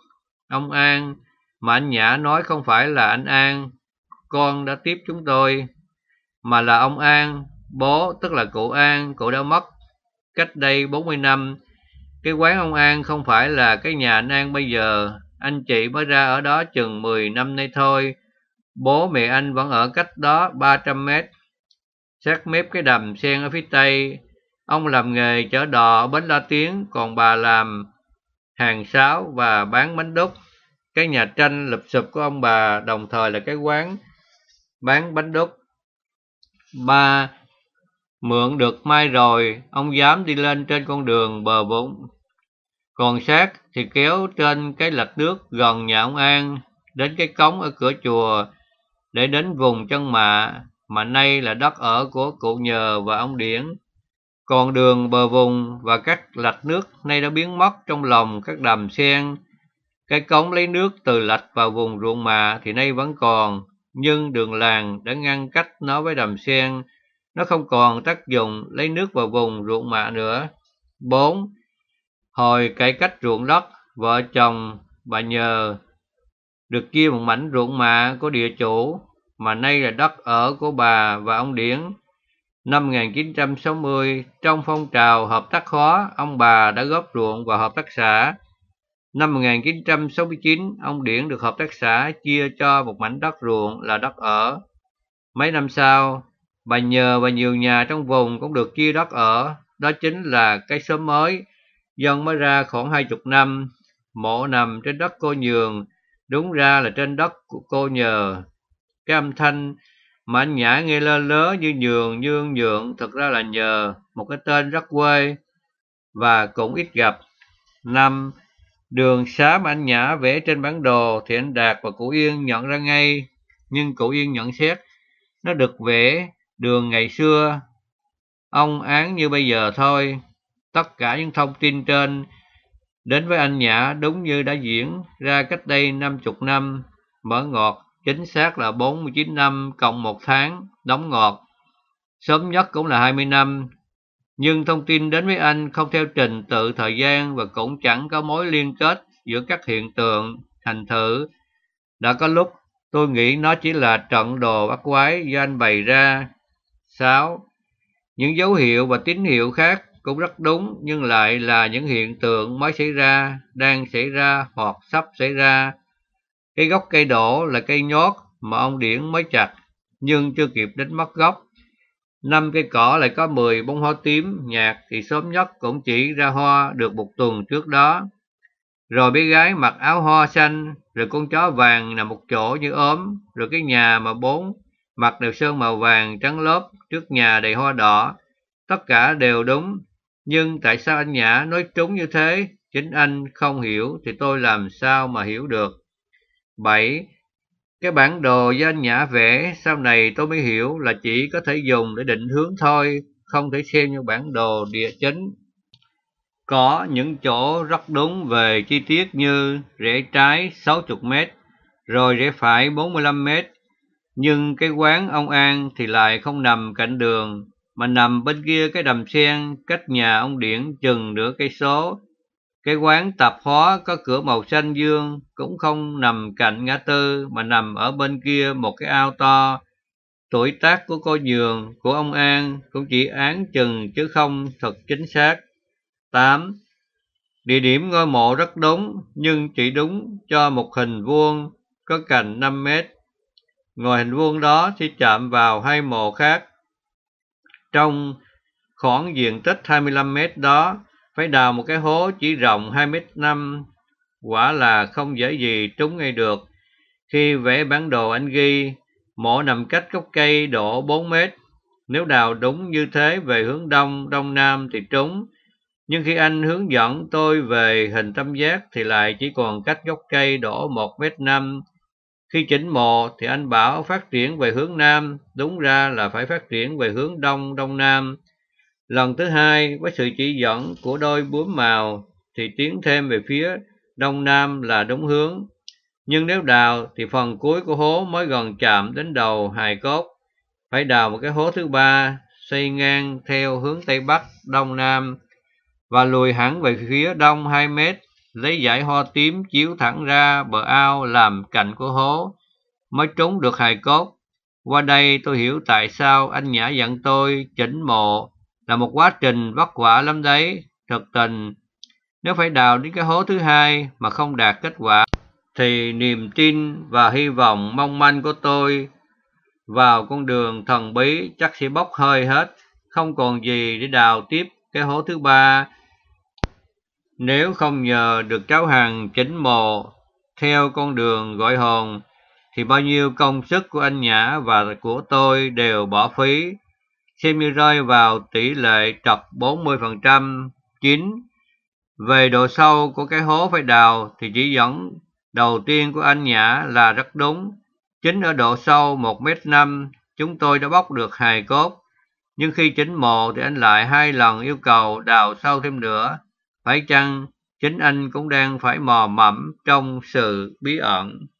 Ông An, mà anh Nhã nói không phải là anh An, con đã tiếp chúng tôi, mà là ông An, bố, tức là cụ An, cụ đã mất cách đây 40 năm. Cái quán ông An không phải là cái nhà anh An bây giờ, anh chị mới ra ở đó chừng 10 năm nay thôi. Bố mẹ anh vẫn ở cách đó 300 mét, sát mép cái đầm sen ở phía tây, Ông làm nghề chở đò ở Bến La Tiến, còn bà làm hàng sáo và bán bánh đúc. Cái nhà tranh lụp sụp của ông bà đồng thời là cái quán bán bánh đúc. Ba mượn được mai rồi, ông dám đi lên trên con đường bờ bụng. Còn sát thì kéo trên cái lạch nước gần nhà ông An, đến cái cống ở cửa chùa, để đến vùng chân mạ mà nay là đất ở của cụ nhờ và ông Điển. Còn đường bờ vùng và các lạch nước nay đã biến mất trong lòng các đầm sen. Cái cống lấy nước từ lạch vào vùng ruộng mạ thì nay vẫn còn, nhưng đường làng đã ngăn cách nó với đầm sen. Nó không còn tác dụng lấy nước vào vùng ruộng mạ nữa. 4. Hồi cải cách ruộng đất, vợ chồng bà nhờ được kia một mảnh ruộng mạ của địa chủ mà nay là đất ở của bà và ông Điển Năm 1960, trong phong trào hợp tác khó, ông bà đã góp ruộng vào hợp tác xã. Năm 1969, ông Điển được hợp tác xã chia cho một mảnh đất ruộng là đất ở. Mấy năm sau, bà nhờ và nhiều nhà trong vùng cũng được chia đất ở. Đó chính là cái xóm mới, dân mới ra khoảng 20 năm, mộ nằm trên đất cô nhường, đúng ra là trên đất của cô nhờ. Cái âm thanh Mạnh nhã nghe lên lớ như nhường dương dượng thật ra là nhờ một cái tên rất quê và cũng ít gặp. Năm, đường xá anh nhã vẽ trên bản đồ thì anh Đạt và cụ Yên nhận ra ngay. Nhưng cụ Yên nhận xét, nó được vẽ đường ngày xưa, ông án như bây giờ thôi. Tất cả những thông tin trên đến với anh Nhã đúng như đã diễn ra cách đây năm chục năm, mở ngọt chính xác là 49 năm cộng một tháng, đóng ngọt. Sớm nhất cũng là 20 năm, nhưng thông tin đến với anh không theo trình tự thời gian và cũng chẳng có mối liên kết giữa các hiện tượng, thành thử. Đã có lúc tôi nghĩ nó chỉ là trận đồ bắt quái do anh bày ra. 6. Những dấu hiệu và tín hiệu khác cũng rất đúng nhưng lại là những hiện tượng mới xảy ra, đang xảy ra hoặc sắp xảy ra cái gốc cây đổ là cây nhót mà ông Điển mới chặt, nhưng chưa kịp đến mất gốc. Năm cây cỏ lại có 10 bông hoa tím nhạt thì sớm nhất cũng chỉ ra hoa được một tuần trước đó. Rồi bé gái mặc áo hoa xanh, rồi con chó vàng nằm một chỗ như ốm, rồi cái nhà mà bốn mặt đều sơn màu vàng trắng lớp trước nhà đầy hoa đỏ. Tất cả đều đúng, nhưng tại sao anh Nhã nói trúng như thế? Chính anh không hiểu thì tôi làm sao mà hiểu được. 7. Cái bản đồ do anh Nhã vẽ sau này tôi mới hiểu là chỉ có thể dùng để định hướng thôi, không thể xem như bản đồ địa chính. Có những chỗ rất đúng về chi tiết như rẽ trái 60m, rồi rẽ phải 45m. Nhưng cái quán ông An thì lại không nằm cạnh đường, mà nằm bên kia cái đầm sen cách nhà ông Điển chừng nửa cây số cái quán tạp hóa có cửa màu xanh dương cũng không nằm cạnh ngã tư mà nằm ở bên kia một cái ao to. Tuổi tác của cô Dường, của ông An cũng chỉ án chừng chứ không thật chính xác. 8. Địa điểm ngôi mộ rất đúng nhưng chỉ đúng cho một hình vuông có cạnh 5 mét. Ngoài hình vuông đó thì chạm vào hai mộ khác. Trong khoảng diện tích 25 mét đó phải đào một cái hố chỉ rộng 2 mét 5 quả là không dễ gì trúng ngay được khi vẽ bản đồ anh ghi mỏ nằm cách gốc cây độ 4 mét nếu đào đúng như thế về hướng đông đông nam thì trúng nhưng khi anh hướng dẫn tôi về hình tâm giác thì lại chỉ còn cách gốc cây đổ 1 mét 5. Khi chỉnh mồ thì anh bảo phát triển về hướng nam, đúng ra là phải phát triển về hướng đông đông nam. Lần thứ hai, với sự chỉ dẫn của đôi bướm màu thì tiến thêm về phía đông nam là đúng hướng. Nhưng nếu đào thì phần cuối của hố mới gần chạm đến đầu hài cốt. Phải đào một cái hố thứ ba xây ngang theo hướng tây bắc đông nam và lùi hẳn về phía đông 2 mét lấy dải hoa tím chiếu thẳng ra bờ ao làm cạnh của hố mới trúng được hài cốt qua đây tôi hiểu tại sao anh nhã dặn tôi chỉnh mộ là một quá trình vất vả lắm đấy, thực tình. Nếu phải đào đến cái hố thứ hai mà không đạt kết quả, thì niềm tin và hy vọng mong manh của tôi vào con đường thần bí chắc sẽ bốc hơi hết, không còn gì để đào tiếp cái hố thứ ba. Nếu không nhờ được cháu Hằng chỉnh mồ theo con đường gọi hồn, thì bao nhiêu công sức của anh Nhã và của tôi đều bỏ phí semi rơi vào tỷ lệ trật 40% chín Về độ sâu của cái hố phải đào thì chỉ dẫn đầu tiên của anh Nhã là rất đúng. Chính ở độ sâu 1m5 chúng tôi đã bóc được hài cốt. Nhưng khi chính mộ thì anh lại hai lần yêu cầu đào sâu thêm nữa. Phải chăng chính anh cũng đang phải mò mẫm trong sự bí ẩn?